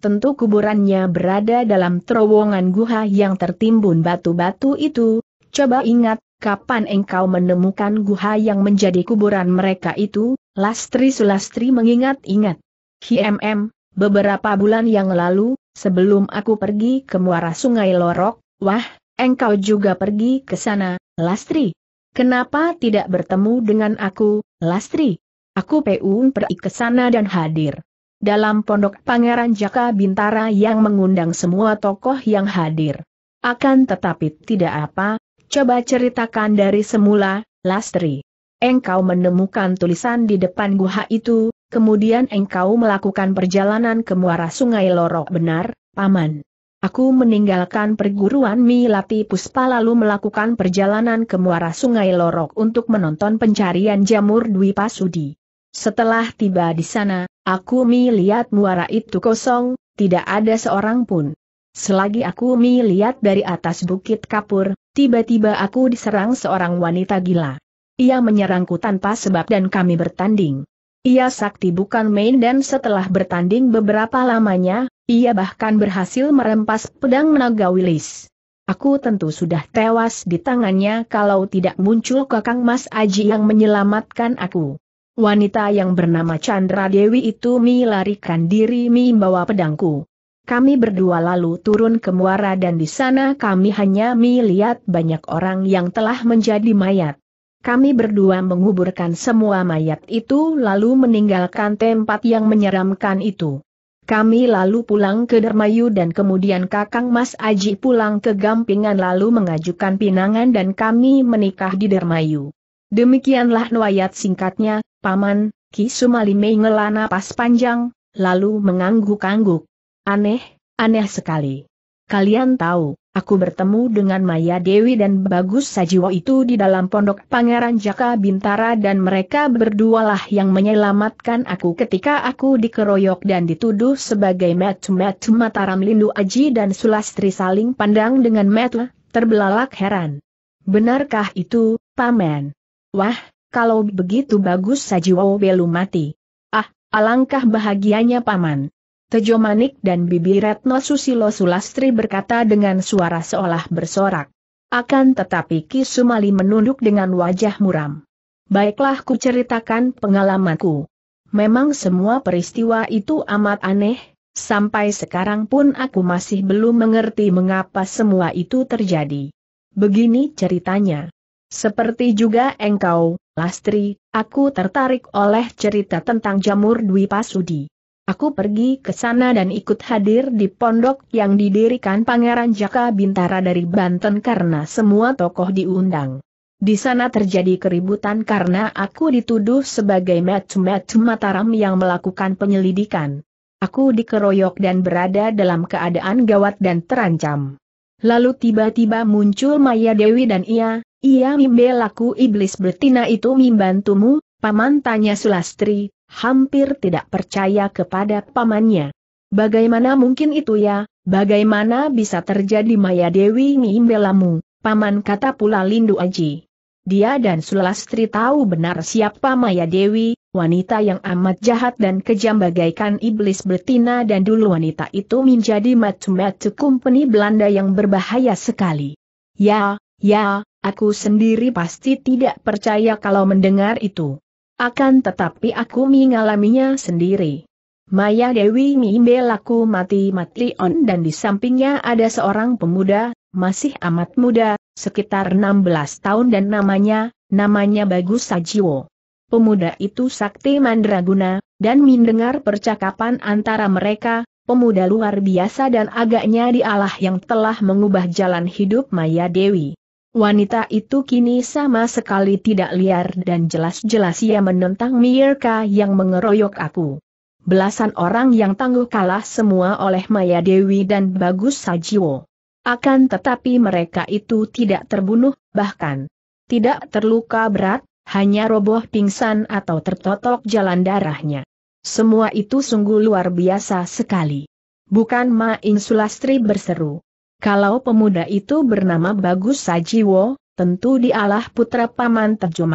Tentu kuburannya berada dalam terowongan guha yang tertimbun batu-batu itu. Coba ingat, kapan engkau menemukan guha yang menjadi kuburan mereka itu? Lastri Sulastri mengingat-ingat. HMM, beberapa bulan yang lalu, sebelum aku pergi ke muara sungai Lorok, wah, engkau juga pergi ke sana, Lastri. Kenapa tidak bertemu dengan aku, Lastri? Aku peung pergi ke sana dan hadir dalam pondok Pangeran Jaka Bintara yang mengundang semua tokoh yang hadir. Akan tetapi tidak apa, coba ceritakan dari semula, Lastri. Engkau menemukan tulisan di depan guha itu, kemudian engkau melakukan perjalanan ke muara sungai Lorok benar, Paman. Aku meninggalkan perguruan Milati Puspa lalu melakukan perjalanan ke muara sungai Lorok untuk menonton pencarian jamur Dwi Pasudi. Setelah tiba di sana, Aku melihat muara itu kosong, tidak ada seorang pun. Selagi aku melihat dari atas bukit kapur, tiba-tiba aku diserang seorang wanita gila. Ia menyerangku tanpa sebab dan kami bertanding. Ia sakti bukan main dan setelah bertanding beberapa lamanya, ia bahkan berhasil merempas pedang naga wilis. Aku tentu sudah tewas di tangannya kalau tidak muncul kakang Mas Aji yang menyelamatkan aku. Wanita yang bernama Chandra Dewi itu mi larikan diri mi bawa pedangku. Kami berdua lalu turun ke muara dan di sana kami hanya mi lihat banyak orang yang telah menjadi mayat. Kami berdua menguburkan semua mayat itu lalu meninggalkan tempat yang menyeramkan itu. Kami lalu pulang ke Dermayu dan kemudian Kakang Mas Aji pulang ke Gampingan lalu mengajukan pinangan dan kami menikah di Dermayu. Demikianlah nuayat singkatnya, Paman, Ki Mei ngelana pas panjang, lalu mengangguk-angguk. Aneh, aneh sekali. Kalian tahu, aku bertemu dengan Maya Dewi dan Bagus Sajiwo itu di dalam pondok Pangeran Jaka Bintara dan mereka berdualah yang menyelamatkan aku ketika aku dikeroyok dan dituduh sebagai metu-metu Mataram Lindu Aji dan Sulastri saling pandang dengan metu, terbelalak heran. Benarkah itu, Paman? Wah, kalau begitu bagus Sajiwo Belum mati. Ah, alangkah bahagianya paman. Tejo Manik dan Bibi Retno Susilo Sulastri berkata dengan suara seolah bersorak. Akan tetapi Ki Sumali menunduk dengan wajah muram. Baiklah ku ceritakan pengalamanku. Memang semua peristiwa itu amat aneh, sampai sekarang pun aku masih belum mengerti mengapa semua itu terjadi. Begini ceritanya. Seperti juga engkau, Lastri, aku tertarik oleh cerita tentang jamur Dwi Pasudi. Aku pergi ke sana dan ikut hadir di pondok yang didirikan Pangeran Jaka Bintara dari Banten karena semua tokoh diundang. Di sana terjadi keributan karena aku dituduh sebagai macam-macam Mataram yang melakukan penyelidikan. Aku dikeroyok dan berada dalam keadaan gawat dan terancam. Lalu tiba-tiba muncul Maya Dewi dan ia, ia mimbelaku iblis betina itu membantumu, paman tanya Sulastri, hampir tidak percaya kepada pamannya. Bagaimana mungkin itu ya, bagaimana bisa terjadi Maya Dewi ngimbelamu, paman kata pula Lindu Aji. Dia dan Sulastri tahu benar siapa Maya Dewi, wanita yang amat jahat dan kejam bagaikan iblis betina dan dulu wanita itu menjadi matu-matu company Belanda yang berbahaya sekali. Ya, Ya, aku sendiri pasti tidak percaya kalau mendengar itu. Akan tetapi aku mengalaminya sendiri. Maya Dewi mengimbel aku mati-mati dan di sampingnya ada seorang pemuda, masih amat muda, sekitar 16 tahun dan namanya, namanya Bagus Sajiwo. Pemuda itu sakti mandraguna, dan mendengar percakapan antara mereka, pemuda luar biasa dan agaknya dialah yang telah mengubah jalan hidup Maya Dewi. Wanita itu kini sama sekali tidak liar dan jelas-jelas ia menentang Mirka yang mengeroyok aku. Belasan orang yang tangguh kalah semua oleh Maya Dewi dan Bagus Sajiwo. Akan tetapi mereka itu tidak terbunuh, bahkan tidak terluka berat, hanya roboh pingsan atau tertotok jalan darahnya. Semua itu sungguh luar biasa sekali. Bukan Ma Insulastri berseru. Kalau pemuda itu bernama Bagus Sajiwo, tentu dialah putra Paman Tejo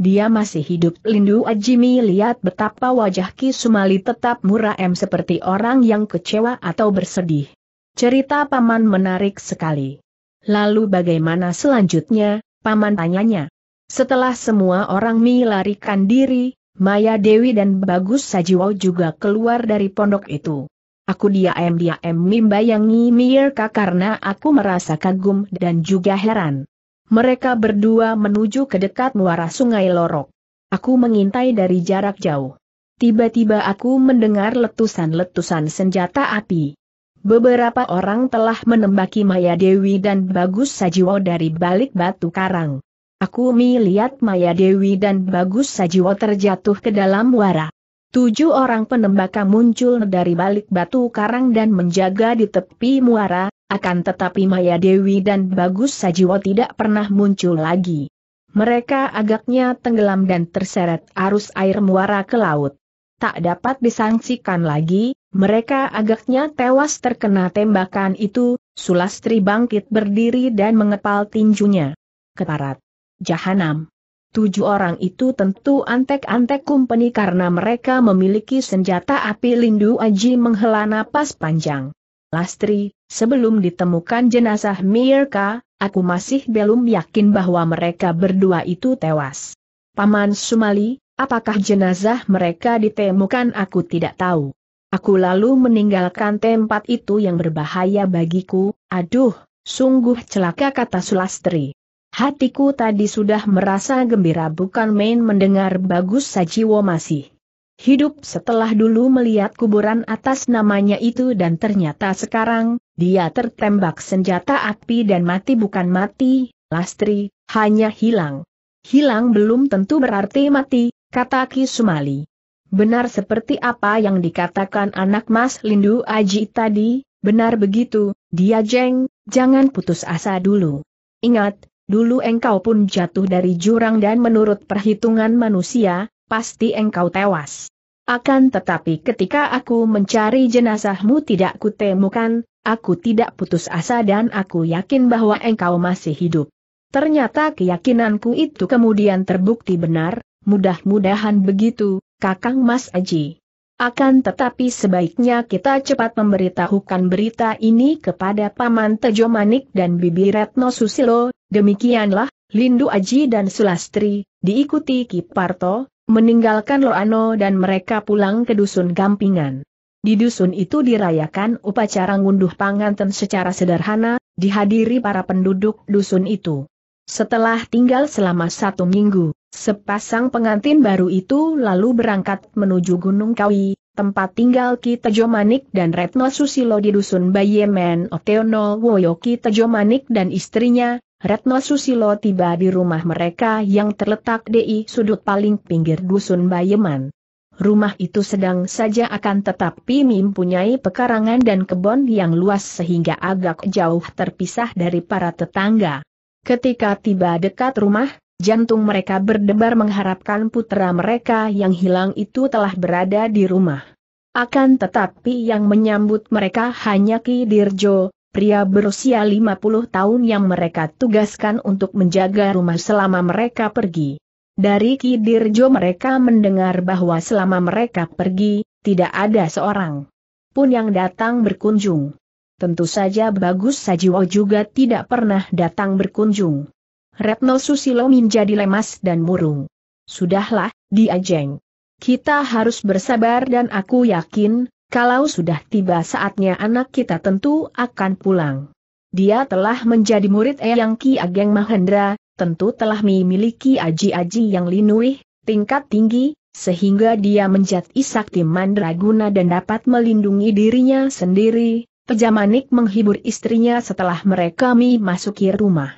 Dia masih hidup Lindu Ajimi lihat betapa wajah Ki Sumali tetap muram seperti orang yang kecewa atau bersedih. Cerita Paman menarik sekali. Lalu bagaimana selanjutnya, Paman tanyanya. Setelah semua orang melarikan diri, Maya Dewi dan Bagus Sajiwo juga keluar dari pondok itu. Aku dia diam-diam membayangi Mirka karena aku merasa kagum dan juga heran. Mereka berdua menuju ke dekat muara sungai Lorok. Aku mengintai dari jarak jauh. Tiba-tiba aku mendengar letusan-letusan senjata api. Beberapa orang telah menembaki Maya Dewi dan Bagus Sajiwo dari balik batu karang. Aku melihat Maya Dewi dan Bagus Sajiwo terjatuh ke dalam muara. Tujuh orang penembakan muncul dari balik batu karang dan menjaga di tepi muara, akan tetapi Maya Dewi dan Bagus Sajiwo tidak pernah muncul lagi. Mereka agaknya tenggelam dan terseret arus air muara ke laut. Tak dapat disangsikan lagi, mereka agaknya tewas terkena tembakan itu, Sulastri bangkit berdiri dan mengepal tinjunya. Keparat. Jahanam. Tujuh orang itu tentu antek-antek kumpeni karena mereka memiliki senjata api lindu Aji menghela napas panjang. Lastri, sebelum ditemukan jenazah Mirka, aku masih belum yakin bahwa mereka berdua itu tewas. Paman Sumali, apakah jenazah mereka ditemukan aku tidak tahu. Aku lalu meninggalkan tempat itu yang berbahaya bagiku, aduh, sungguh celaka kata Sulastri. Hatiku tadi sudah merasa gembira bukan main mendengar bagus Sajiwo masih hidup setelah dulu melihat kuburan atas namanya itu dan ternyata sekarang, dia tertembak senjata api dan mati bukan mati, Lastri, hanya hilang. Hilang belum tentu berarti mati, kata Ki Sumali. Benar seperti apa yang dikatakan anak Mas Lindu Aji tadi, benar begitu, dia jeng, jangan putus asa dulu. Ingat, Dulu engkau pun jatuh dari jurang dan menurut perhitungan manusia, pasti engkau tewas. Akan tetapi ketika aku mencari jenazahmu tidak kutemukan, aku tidak putus asa dan aku yakin bahwa engkau masih hidup. Ternyata keyakinanku itu kemudian terbukti benar, mudah-mudahan begitu, Kakang Mas Aji. Akan tetapi sebaiknya kita cepat memberitahukan berita ini kepada Paman Tejo Manik dan Bibi Retno Susilo, Demikianlah, Lindu Aji dan Sulastri, diikuti Kiparto, meninggalkan Loano dan mereka pulang ke dusun Gampingan. Di dusun itu dirayakan upacara ngunduh panganten secara sederhana, dihadiri para penduduk dusun itu. Setelah tinggal selama satu minggu, sepasang pengantin baru itu lalu berangkat menuju Gunung Kawi, tempat tinggal Ki Tejo Manik dan Retno Susilo di dusun Bayemen Oteono Woyo Ki Tejo Manik dan istrinya, Retno Susilo tiba di rumah mereka yang terletak di sudut paling pinggir dusun Bayeman. Rumah itu sedang saja akan tetapi mempunyai pekarangan dan kebun yang luas sehingga agak jauh terpisah dari para tetangga. Ketika tiba dekat rumah, jantung mereka berdebar mengharapkan putra mereka yang hilang itu telah berada di rumah. Akan tetapi yang menyambut mereka hanya Ki Dirjo, pria berusia 50 tahun yang mereka tugaskan untuk menjaga rumah selama mereka pergi. Dari Kidirjo mereka mendengar bahwa selama mereka pergi, tidak ada seorang pun yang datang berkunjung. Tentu saja Bagus Sajiwo juga tidak pernah datang berkunjung. Retno Susilo menjadi lemas dan murung. Sudahlah, diajeng. Kita harus bersabar dan aku yakin, kalau sudah tiba saatnya anak kita tentu akan pulang. Dia telah menjadi murid Eyang Ki Ageng Mahendra, tentu telah memiliki aji-aji yang linuih, tingkat tinggi, sehingga dia menjadi sakti mandraguna dan dapat melindungi dirinya sendiri. Pejamanik menghibur istrinya setelah mereka memasuki rumah.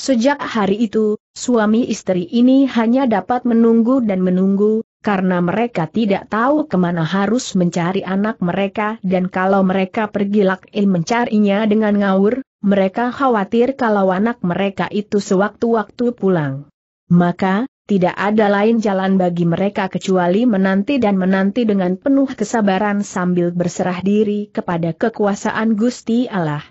Sejak hari itu, suami istri ini hanya dapat menunggu dan menunggu, karena mereka tidak tahu kemana harus mencari anak mereka dan kalau mereka pergi lakil mencarinya dengan ngawur, mereka khawatir kalau anak mereka itu sewaktu-waktu pulang. Maka, tidak ada lain jalan bagi mereka kecuali menanti dan menanti dengan penuh kesabaran sambil berserah diri kepada kekuasaan Gusti Allah.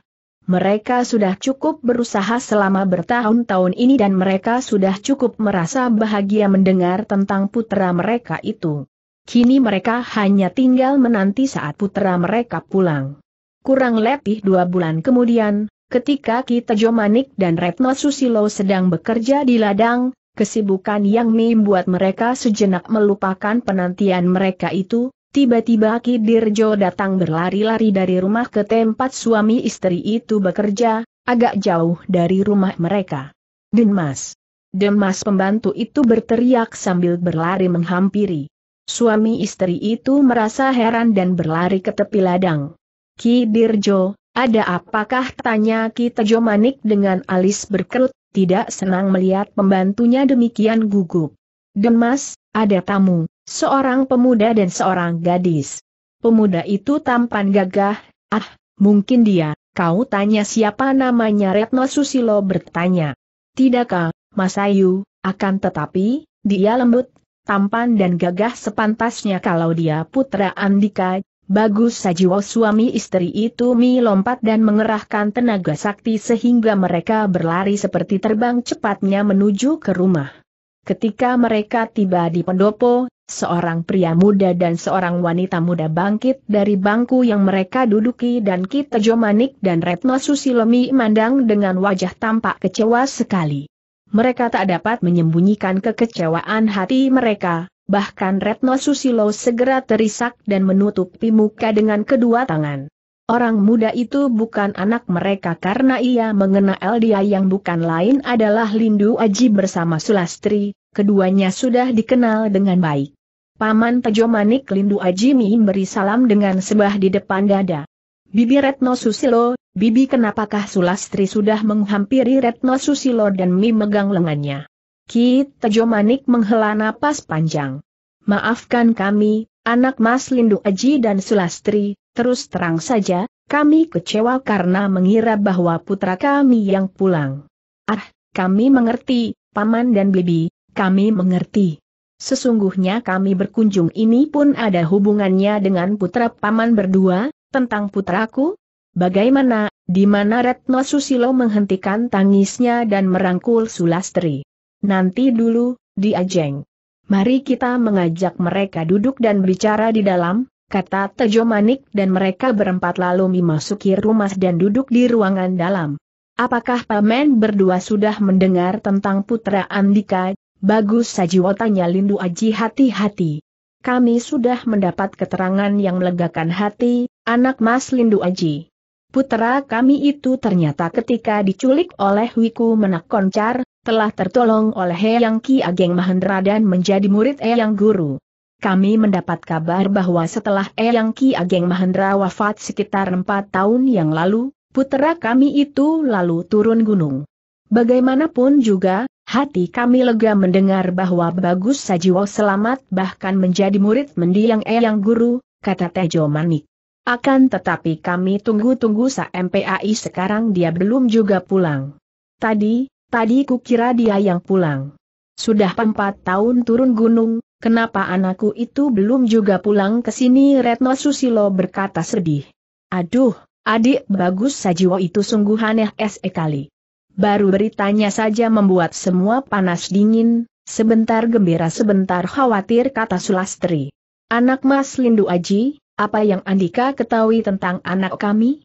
Mereka sudah cukup berusaha selama bertahun-tahun ini dan mereka sudah cukup merasa bahagia mendengar tentang putera mereka itu. Kini mereka hanya tinggal menanti saat putera mereka pulang. Kurang lebih dua bulan kemudian, ketika Kita Jomanik dan Retno Susilo sedang bekerja di ladang, Kesibukan yang membuat mereka sejenak melupakan penantian mereka itu, Tiba-tiba Ki Dirjo datang berlari-lari dari rumah ke tempat suami istri itu bekerja, agak jauh dari rumah mereka. Denmas. Demas pembantu itu berteriak sambil berlari menghampiri. Suami istri itu merasa heran dan berlari ke tepi ladang. Ki Dirjo, ada apakah tanya Ki Tejo Manik dengan alis berkerut, tidak senang melihat pembantunya demikian gugup. Demas, ada tamu, Seorang pemuda dan seorang gadis. Pemuda itu tampan gagah, ah, mungkin dia, kau tanya siapa namanya Retno Susilo bertanya. Tidakkah, Mas Ayu? akan tetapi, dia lembut, tampan dan gagah sepantasnya kalau dia putra Andika, bagus sajiwa suami istri itu Mi lompat dan mengerahkan tenaga sakti sehingga mereka berlari seperti terbang cepatnya menuju ke rumah. Ketika mereka tiba di pendopo, seorang pria muda dan seorang wanita muda bangkit dari bangku yang mereka duduki dan Kita Jomanik dan Retno Susilomi mandang dengan wajah tampak kecewa sekali. Mereka tak dapat menyembunyikan kekecewaan hati mereka, bahkan Retno Susilo segera terisak dan menutupi muka dengan kedua tangan. Orang muda itu bukan anak mereka karena ia mengenal dia yang bukan lain adalah Lindu Aji bersama Sulastri, keduanya sudah dikenal dengan baik. Paman Tejo Manik Lindu Ajimi beri salam dengan sebah di depan dada. Bibi Retno Susilo, Bibi kenapakah Sulastri sudah menghampiri Retno Susilo dan Mi megang lengannya? Ki Tejo Manik menghela napas panjang. Maafkan kami, anak Mas Lindu Aji dan Sulastri, terus terang saja, kami kecewa karena mengira bahwa putra kami yang pulang. Ah, kami mengerti, Paman dan Bibi, kami mengerti. Sesungguhnya kami berkunjung ini pun ada hubungannya dengan putra paman berdua, tentang putraku? Bagaimana, di mana Retno Susilo menghentikan tangisnya dan merangkul Sulastri? Nanti dulu, di Ajeng. Mari kita mengajak mereka duduk dan bicara di dalam, kata Tejo Manik dan mereka berempat lalu memasuki rumah dan duduk di ruangan dalam. Apakah pamen berdua sudah mendengar tentang putra Andika, Bagus Sajiwo tanya Lindu Aji hati-hati. Kami sudah mendapat keterangan yang melegakan hati, anak mas Lindu Aji. Putera kami itu ternyata ketika diculik oleh Wiku Menak Koncar, telah tertolong oleh Eyang Ki Ageng Mahendra dan menjadi murid Eyang Guru. Kami mendapat kabar bahwa setelah Eyang Ki Ageng Mahendra wafat sekitar empat tahun yang lalu, putera kami itu lalu turun gunung. Bagaimanapun juga, Hati kami lega mendengar bahwa Bagus Sajiwo selamat bahkan menjadi murid mendiang Eyang Guru, kata Tejo Manik. Akan tetapi kami tunggu-tunggu sa MPAI sekarang dia belum juga pulang. Tadi, tadi kukira dia yang pulang. Sudah empat tahun turun gunung, kenapa anakku itu belum juga pulang ke sini Retno Susilo berkata sedih. Aduh, adik Bagus Sajiwo itu sungguh aneh sekali baru beritanya saja membuat semua panas dingin, sebentar gembira sebentar khawatir kata Sulastri. Anak Mas Lindu Aji, apa yang Andika ketahui tentang anak kami?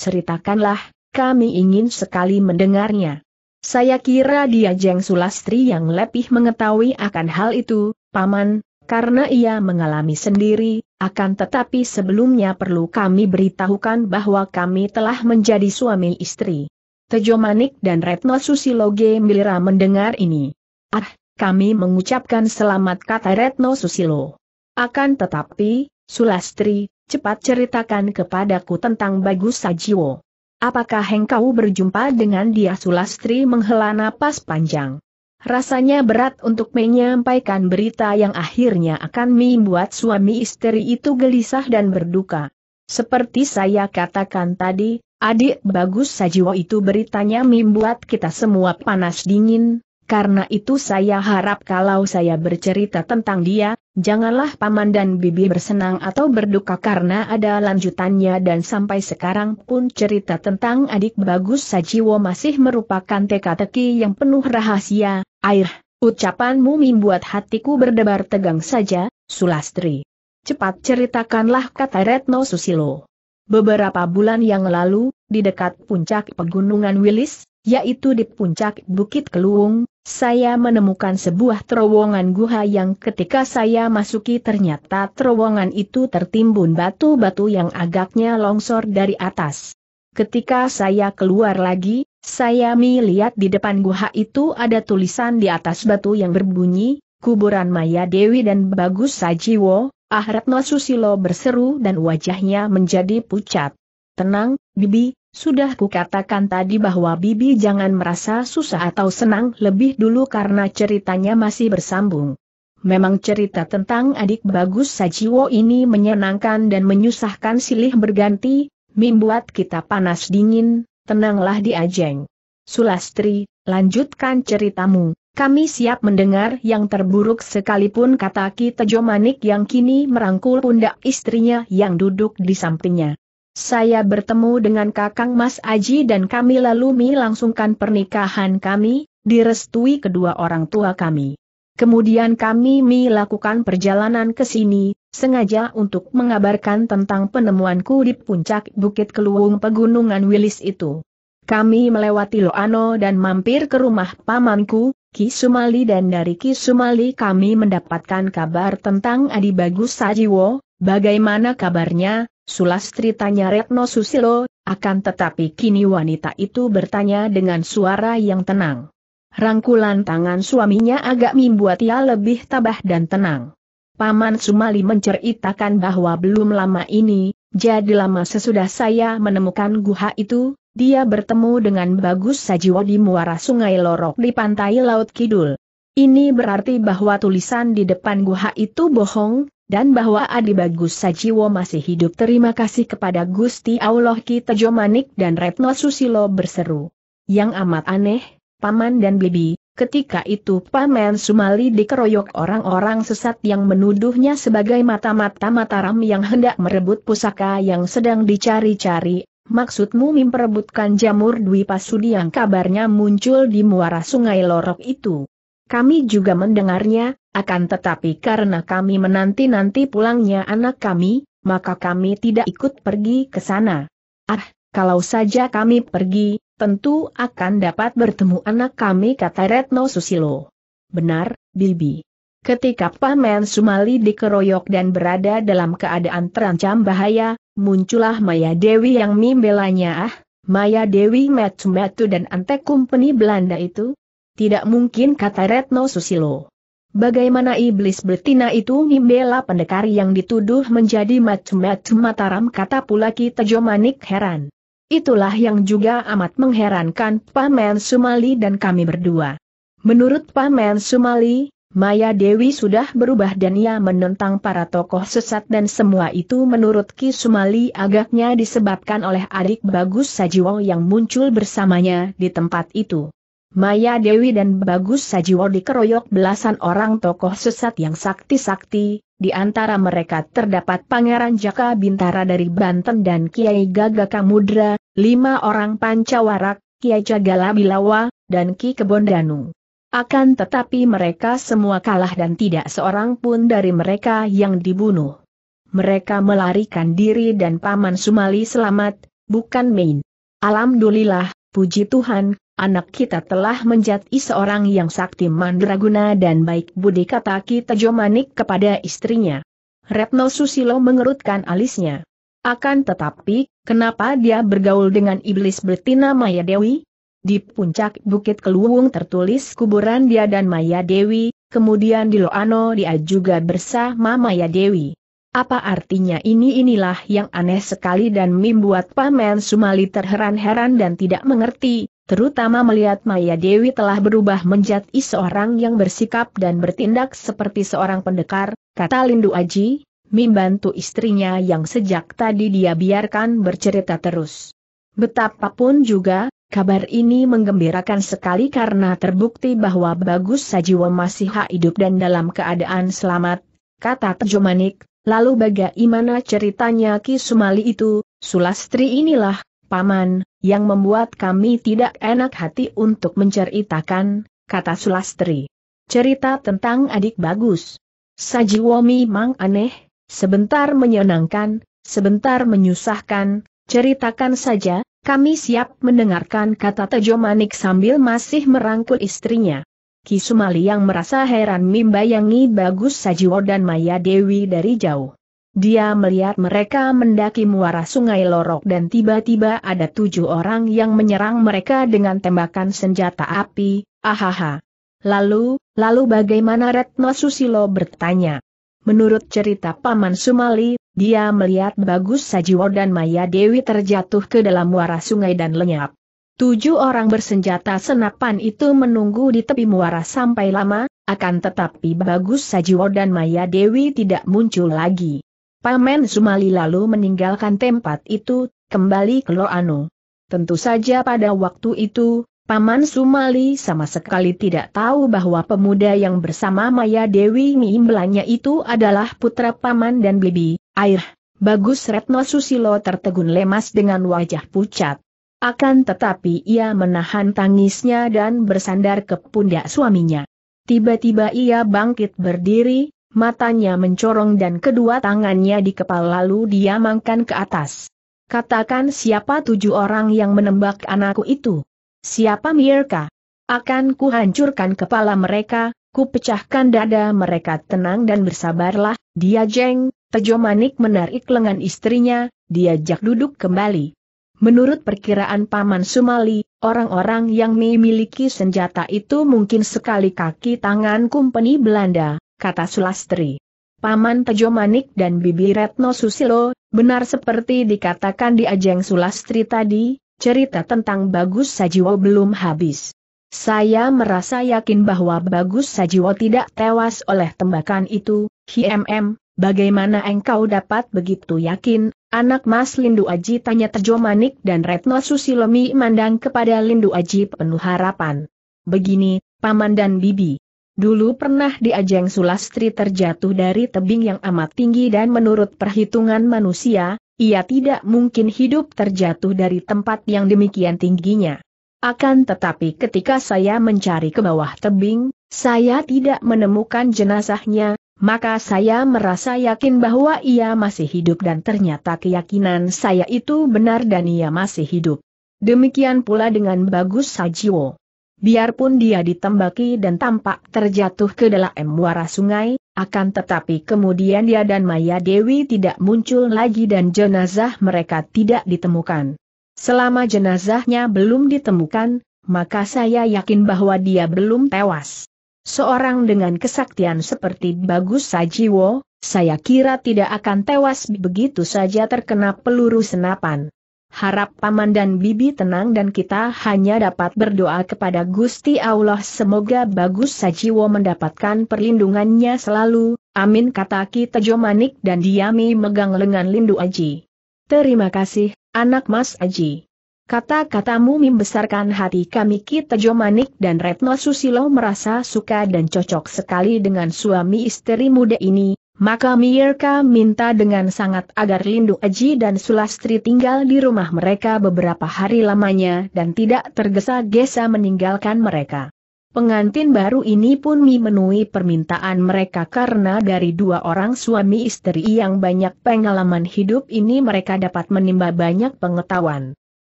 Ceritakanlah, kami ingin sekali mendengarnya. Saya kira dia Jeng Sulastri yang lebih mengetahui akan hal itu, Paman, karena ia mengalami sendiri, akan tetapi sebelumnya perlu kami beritahukan bahwa kami telah menjadi suami istri. Tejo Manik dan Retno Susilo G. mendengar ini. Ah, kami mengucapkan selamat kata Retno Susilo. Akan tetapi, Sulastri, cepat ceritakan kepadaku tentang Bagus Sajiwo. Apakah engkau berjumpa dengan dia Sulastri menghela napas panjang? Rasanya berat untuk menyampaikan berita yang akhirnya akan membuat suami istri itu gelisah dan berduka. Seperti saya katakan tadi, Adik bagus Sajiwo itu beritanya membuat kita semua panas dingin, karena itu saya harap kalau saya bercerita tentang dia, janganlah paman dan bibi bersenang atau berduka karena ada lanjutannya dan sampai sekarang pun cerita tentang adik bagus Sajiwo masih merupakan teka-teki yang penuh rahasia, air, ucapanmu membuat hatiku berdebar tegang saja, Sulastri. Cepat ceritakanlah kata Retno Susilo. Beberapa bulan yang lalu, di dekat puncak pegunungan Wilis, yaitu di puncak Bukit Keluung, saya menemukan sebuah terowongan guha yang ketika saya masuki ternyata terowongan itu tertimbun batu-batu yang agaknya longsor dari atas. Ketika saya keluar lagi, saya melihat di depan guha itu ada tulisan di atas batu yang berbunyi, kuburan Maya Dewi dan Bagus Sajiwo, Ah, Retno Susilo berseru dan wajahnya menjadi pucat. Tenang, Bibi, sudah kukatakan tadi bahwa Bibi jangan merasa susah atau senang lebih dulu karena ceritanya masih bersambung. Memang cerita tentang adik bagus Sajiwo ini menyenangkan dan menyusahkan silih berganti, membuat kita panas dingin, tenanglah diajeng. Sulastri, lanjutkan ceritamu. Kami siap mendengar yang terburuk sekalipun kata Ki Tejo Manik yang kini merangkul pundak istrinya yang duduk di sampingnya. Saya bertemu dengan Kakang Mas Aji dan kami lalu melangsungkan pernikahan kami, direstui kedua orang tua kami. Kemudian kami melakukan perjalanan ke sini, sengaja untuk mengabarkan tentang penemuanku di puncak Bukit Keluung Pegunungan Wilis itu. Kami melewati Loano dan mampir ke rumah pamanku, Kisumali dan dari Kisumali kami mendapatkan kabar tentang Adi Bagus Sajiwo, bagaimana kabarnya, Sulastri tanya Retno Susilo, akan tetapi kini wanita itu bertanya dengan suara yang tenang. Rangkulan tangan suaminya agak membuat ia lebih tabah dan tenang. Paman Sumali menceritakan bahwa belum lama ini, jadi lama sesudah saya menemukan guha itu, dia bertemu dengan Bagus Sajiwo di muara sungai Lorok di pantai Laut Kidul. Ini berarti bahwa tulisan di depan guha itu bohong, dan bahwa Adi Bagus Sajiwo masih hidup. Terima kasih kepada Gusti Allah Kita Jomanik dan Retno Susilo berseru. Yang amat aneh, Paman dan Bibi, Ketika itu Paman Sumali dikeroyok orang-orang sesat yang menuduhnya sebagai mata-mata mataram yang hendak merebut pusaka yang sedang dicari-cari. Maksudmu memperebutkan jamur Dwi Pasudi yang kabarnya muncul di muara sungai Lorok itu. Kami juga mendengarnya, akan tetapi karena kami menanti-nanti pulangnya anak kami, maka kami tidak ikut pergi ke sana. Ah, kalau saja kami pergi, tentu akan dapat bertemu anak kami kata Retno Susilo. Benar, Bibi. Ketika Paman Sumali dikeroyok dan berada dalam keadaan terancam bahaya, muncullah Maya Dewi yang membelanya ah, Maya Dewi Metu-Metu dan Antek kumpeni Belanda itu? Tidak mungkin kata Retno Susilo. Bagaimana iblis betina itu membela pendekar yang dituduh menjadi macam-macam Mataram kata pula kita Jomanik heran. Itulah yang juga amat mengherankan Paman Sumali dan kami berdua. Menurut Paman Sumali, Maya Dewi sudah berubah dan ia menentang para tokoh sesat dan semua itu menurut Ki Sumali agaknya disebabkan oleh adik Bagus Sajiwo yang muncul bersamanya di tempat itu. Maya Dewi dan Bagus Sajiwo dikeroyok belasan orang tokoh sesat yang sakti-sakti, di antara mereka terdapat Pangeran Jaka Bintara dari Banten dan Kiai Gaga Kamudra, lima orang Pancawarak, Kiai Cagala Bilawa, dan Ki Kebondanu. Akan tetapi mereka semua kalah dan tidak seorang pun dari mereka yang dibunuh. Mereka melarikan diri dan Paman Sumali selamat, bukan main. Alhamdulillah, Puji Tuhan, anak kita telah menjadi seorang yang sakti mandraguna dan baik budi kata kita jomanik kepada istrinya. Retno Susilo mengerutkan alisnya. Akan tetapi, kenapa dia bergaul dengan iblis betina Maya Dewi? Di puncak Bukit Keluwung tertulis kuburan dia dan Maya Dewi, kemudian di Loano dia juga bersama Maya Dewi. Apa artinya ini inilah yang aneh sekali dan membuat Paman Sumali terheran-heran dan tidak mengerti, terutama melihat Maya Dewi telah berubah menjadi seorang yang bersikap dan bertindak seperti seorang pendekar, kata Lindu Aji, membantu istrinya yang sejak tadi dia biarkan bercerita terus. Betapapun juga, kabar ini menggembirakan sekali karena terbukti bahwa Bagus Sajiwa masih hidup dan dalam keadaan selamat, kata Manik Lalu bagaimana ceritanya Ki Sumali itu, Sulastri inilah, Paman, yang membuat kami tidak enak hati untuk menceritakan, kata Sulastri. Cerita tentang adik bagus. Sajiwomi mang aneh, sebentar menyenangkan, sebentar menyusahkan, ceritakan saja, kami siap mendengarkan kata Tejo Manik sambil masih merangkul istrinya. Ki Sumali yang merasa heran membayangi Bagus Sajiwo dan Maya Dewi dari jauh. Dia melihat mereka mendaki muara sungai Lorok dan tiba-tiba ada tujuh orang yang menyerang mereka dengan tembakan senjata api, ahaha. Lalu, lalu bagaimana Retno Susilo bertanya. Menurut cerita Paman Sumali, dia melihat Bagus Sajiwo dan Maya Dewi terjatuh ke dalam muara sungai dan lenyap. Tujuh orang bersenjata senapan itu menunggu di tepi muara sampai lama, akan tetapi Bagus Sajiwo dan Maya Dewi tidak muncul lagi. Paman Sumali lalu meninggalkan tempat itu, kembali ke Loano. Tentu saja pada waktu itu, Paman Sumali sama sekali tidak tahu bahwa pemuda yang bersama Maya Dewi miimblanya itu adalah putra Paman dan Bibi, air, bagus Retno Susilo tertegun lemas dengan wajah pucat. Akan tetapi ia menahan tangisnya dan bersandar ke pundak suaminya. Tiba-tiba ia bangkit berdiri, matanya mencorong dan kedua tangannya di kepala lalu dia mangkan ke atas. Katakan siapa tujuh orang yang menembak anakku itu? Siapa Mirka? Akan kuhancurkan kepala mereka, kupecahkan dada mereka tenang dan bersabarlah, dia jeng, Tejo Manik menarik lengan istrinya, diajak duduk kembali. Menurut perkiraan Paman Sumali, orang-orang yang memiliki senjata itu mungkin sekali kaki tangan kumpeni Belanda, kata Sulastri. Paman Tejo Manik dan Bibi Retno Susilo, benar seperti dikatakan di ajeng Sulastri tadi, cerita tentang Bagus Sajiwo belum habis. Saya merasa yakin bahwa Bagus Sajiwo tidak tewas oleh tembakan itu, HMM, bagaimana engkau dapat begitu yakin, Anak Mas Lindu Aji tanya Tejo Manik dan Retno Susilomi mandang kepada Lindu Aji penuh harapan. Begini, Paman dan Bibi. Dulu pernah diajeng Sulastri terjatuh dari tebing yang amat tinggi dan menurut perhitungan manusia, ia tidak mungkin hidup terjatuh dari tempat yang demikian tingginya. Akan tetapi ketika saya mencari ke bawah tebing, saya tidak menemukan jenazahnya, maka saya merasa yakin bahwa ia masih hidup dan ternyata keyakinan saya itu benar dan ia masih hidup. Demikian pula dengan Bagus Sajiwo. Biarpun dia ditembaki dan tampak terjatuh ke dalam muara sungai, akan tetapi kemudian dia dan Maya Dewi tidak muncul lagi dan jenazah mereka tidak ditemukan. Selama jenazahnya belum ditemukan, maka saya yakin bahwa dia belum tewas. Seorang dengan kesaktian seperti Bagus Sajiwo, saya kira tidak akan tewas begitu saja terkena peluru senapan. Harap Paman dan Bibi tenang dan kita hanya dapat berdoa kepada Gusti Allah semoga Bagus Sajiwo mendapatkan perlindungannya selalu, amin kata Ki Tejo Manik dan Diami megang lengan Lindu Aji. Terima kasih, anak Mas Aji. Kata-katamu membesarkan hati kami Kita Jomanik dan Retno Susilo merasa suka dan cocok sekali dengan suami istri muda ini, maka Mirka minta dengan sangat agar Lindu Aji dan Sulastri tinggal di rumah mereka beberapa hari lamanya dan tidak tergesa-gesa meninggalkan mereka. Pengantin baru ini pun memenuhi permintaan mereka karena dari dua orang suami istri yang banyak pengalaman hidup ini mereka dapat menimba banyak pengetahuan.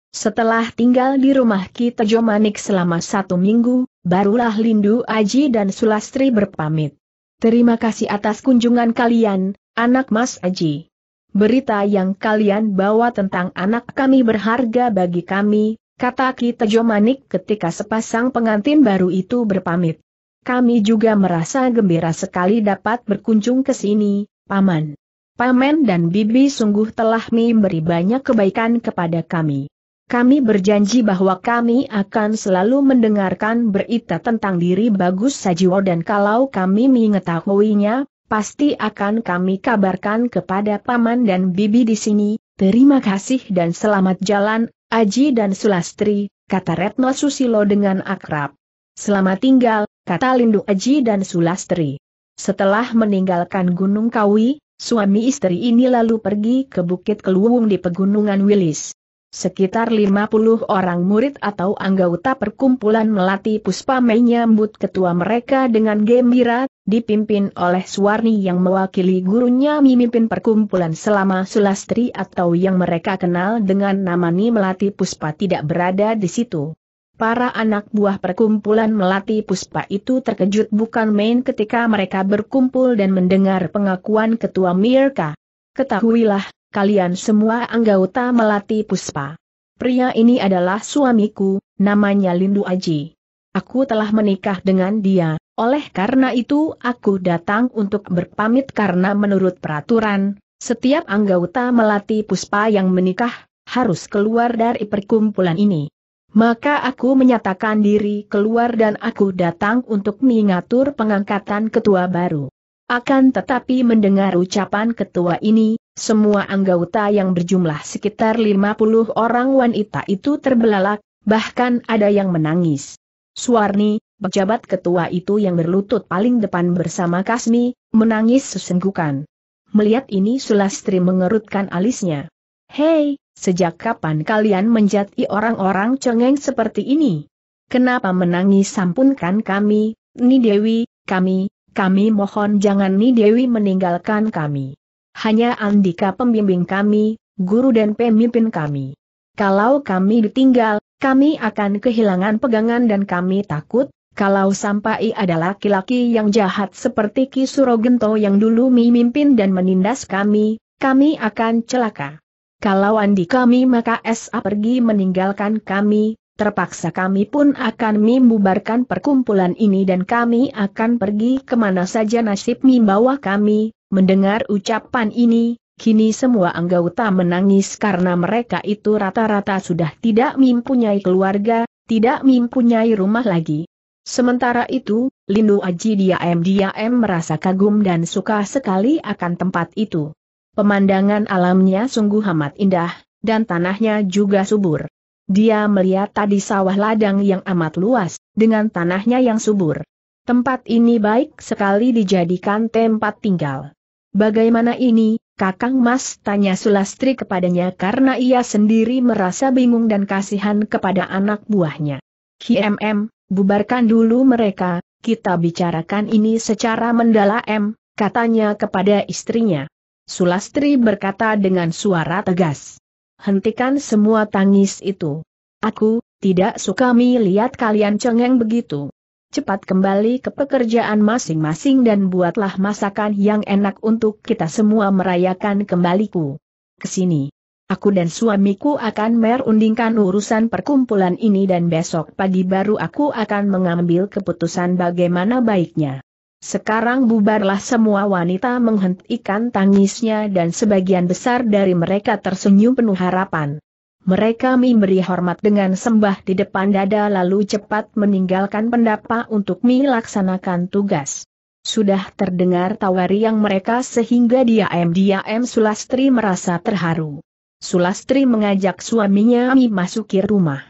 Setelah tinggal di rumah kita Manik selama satu minggu, barulah Lindu Aji dan Sulastri berpamit. Terima kasih atas kunjungan kalian, anak Mas Aji. Berita yang kalian bawa tentang anak kami berharga bagi kami, kata kita Manik ketika sepasang pengantin baru itu berpamit. Kami juga merasa gembira sekali dapat berkunjung ke sini, Paman. Paman dan Bibi sungguh telah memberi banyak kebaikan kepada kami. Kami berjanji bahwa kami akan selalu mendengarkan berita tentang diri Bagus Sajiwo dan kalau kami mengetahuinya, pasti akan kami kabarkan kepada Paman dan Bibi di sini. Terima kasih dan selamat jalan, Aji dan Sulastri, kata Retno Susilo dengan akrab. Selamat tinggal, kata Lindu Aji dan Sulastri. Setelah meninggalkan Gunung Kawi, suami istri ini lalu pergi ke Bukit Keluwung di Pegunungan Wilis. Sekitar 50 orang murid atau anggota perkumpulan melati puspa menyambut ketua mereka dengan gembira, dipimpin oleh Suwarni yang mewakili gurunya memimpin perkumpulan selama Sulastri atau yang mereka kenal dengan namani melati puspa tidak berada di situ. Para anak buah perkumpulan Melati Puspa itu terkejut bukan main ketika mereka berkumpul dan mendengar pengakuan Ketua Mirka. Ketahuilah, kalian semua anggota Melati Puspa. Pria ini adalah suamiku, namanya Lindu Aji. Aku telah menikah dengan dia, oleh karena itu aku datang untuk berpamit karena menurut peraturan, setiap anggota Melati Puspa yang menikah, harus keluar dari perkumpulan ini. Maka aku menyatakan diri keluar dan aku datang untuk mengatur pengangkatan ketua baru. Akan tetapi mendengar ucapan ketua ini, semua anggota yang berjumlah sekitar 50 orang wanita itu terbelalak, bahkan ada yang menangis. Suwarni, pejabat ketua itu yang berlutut paling depan bersama Kasmi, menangis sesenggukan. Melihat ini Sulastri mengerutkan alisnya. Hei, sejak kapan kalian menjadi orang-orang cengeng seperti ini? Kenapa menangis sampunkan kami, Ni Dewi, kami, kami mohon jangan Ni Dewi meninggalkan kami hanya Andika pembimbing kami, guru dan pemimpin kami. Kalau kami ditinggal, kami akan kehilangan pegangan dan kami takut, kalau sampai ada laki-laki yang jahat seperti Ki Surogento yang dulu memimpin dan menindas kami, kami akan celaka. Kalau Andika kami maka Sa pergi meninggalkan kami, Terpaksa kami pun akan membubarkan perkumpulan ini dan kami akan pergi kemana saja nasib membawa kami. Mendengar ucapan ini, kini semua anggota menangis karena mereka itu rata-rata sudah tidak mempunyai keluarga, tidak mempunyai rumah lagi. Sementara itu, Lindu Aji diam-diam merasa kagum dan suka sekali akan tempat itu. Pemandangan alamnya sungguh amat indah, dan tanahnya juga subur. Dia melihat tadi sawah ladang yang amat luas, dengan tanahnya yang subur. Tempat ini baik sekali dijadikan tempat tinggal. Bagaimana ini, Kakang Mas? Tanya Sulastri kepadanya karena ia sendiri merasa bingung dan kasihan kepada anak buahnya. KMM, bubarkan dulu mereka, kita bicarakan ini secara mendalam, katanya kepada istrinya. Sulastri berkata dengan suara tegas hentikan semua tangis itu. Aku, tidak suka melihat kalian cengeng begitu. Cepat kembali ke pekerjaan masing-masing dan buatlah masakan yang enak untuk kita semua merayakan kembaliku. Kesini. Aku dan suamiku akan merundingkan urusan perkumpulan ini dan besok pagi baru aku akan mengambil keputusan bagaimana baiknya. Sekarang bubarlah semua wanita menghentikan tangisnya dan sebagian besar dari mereka tersenyum penuh harapan. Mereka memberi hormat dengan sembah di depan dada lalu cepat meninggalkan pendapa untuk melaksanakan tugas. Sudah terdengar tawari yang mereka sehingga dia diam Sulastri merasa terharu. Sulastri mengajak suaminya Mi masuki rumah.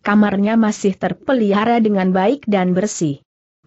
Kamarnya masih terpelihara dengan baik dan bersih.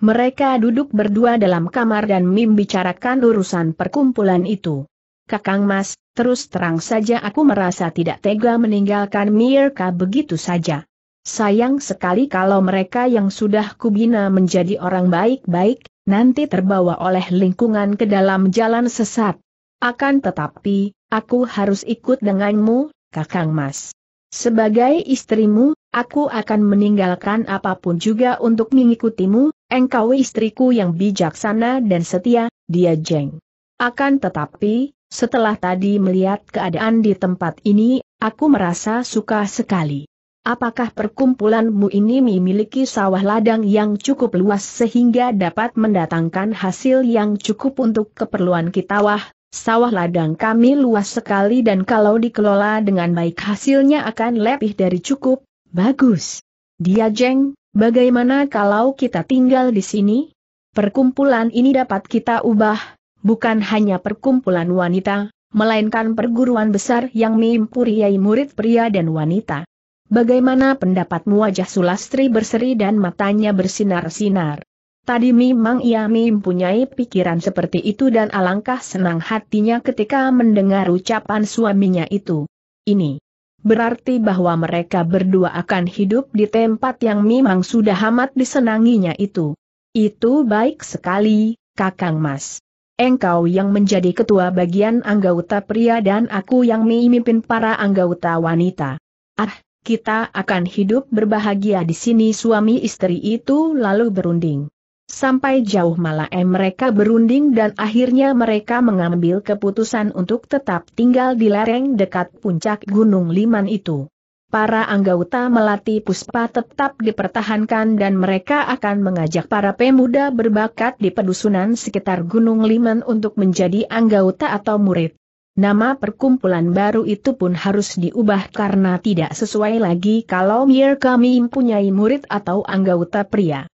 Mereka duduk berdua dalam kamar dan Mim bicarakan urusan perkumpulan itu. Kakang Mas, terus terang saja aku merasa tidak tega meninggalkan Mirka begitu saja. Sayang sekali kalau mereka yang sudah kubina menjadi orang baik-baik, nanti terbawa oleh lingkungan ke dalam jalan sesat. Akan tetapi, aku harus ikut denganmu, Kakang Mas. Sebagai istrimu, aku akan meninggalkan apapun juga untuk mengikutimu, engkau istriku yang bijaksana dan setia, dia jeng. Akan tetapi, setelah tadi melihat keadaan di tempat ini, aku merasa suka sekali. Apakah perkumpulanmu ini memiliki sawah ladang yang cukup luas sehingga dapat mendatangkan hasil yang cukup untuk keperluan kita wah, Sawah ladang kami luas sekali dan kalau dikelola dengan baik hasilnya akan lebih dari cukup, bagus. Dia jeng, bagaimana kalau kita tinggal di sini? Perkumpulan ini dapat kita ubah, bukan hanya perkumpulan wanita, melainkan perguruan besar yang mempuriai murid pria dan wanita. Bagaimana pendapatmu wajah Sulastri berseri dan matanya bersinar-sinar? Tadi memang ia mempunyai pikiran seperti itu dan alangkah senang hatinya ketika mendengar ucapan suaminya itu. Ini berarti bahwa mereka berdua akan hidup di tempat yang memang sudah amat disenanginya itu. Itu baik sekali, Kakang Mas. Engkau yang menjadi ketua bagian anggota pria dan aku yang memimpin para anggota wanita. Ah, kita akan hidup berbahagia di sini suami istri itu lalu berunding. Sampai jauh malah eh, mereka berunding dan akhirnya mereka mengambil keputusan untuk tetap tinggal di lereng dekat puncak Gunung Liman itu. Para anggota Melati Puspa tetap dipertahankan dan mereka akan mengajak para pemuda berbakat di pedusunan sekitar Gunung Liman untuk menjadi anggota atau murid. Nama perkumpulan baru itu pun harus diubah karena tidak sesuai lagi kalau Mir kami mempunyai murid atau anggota pria.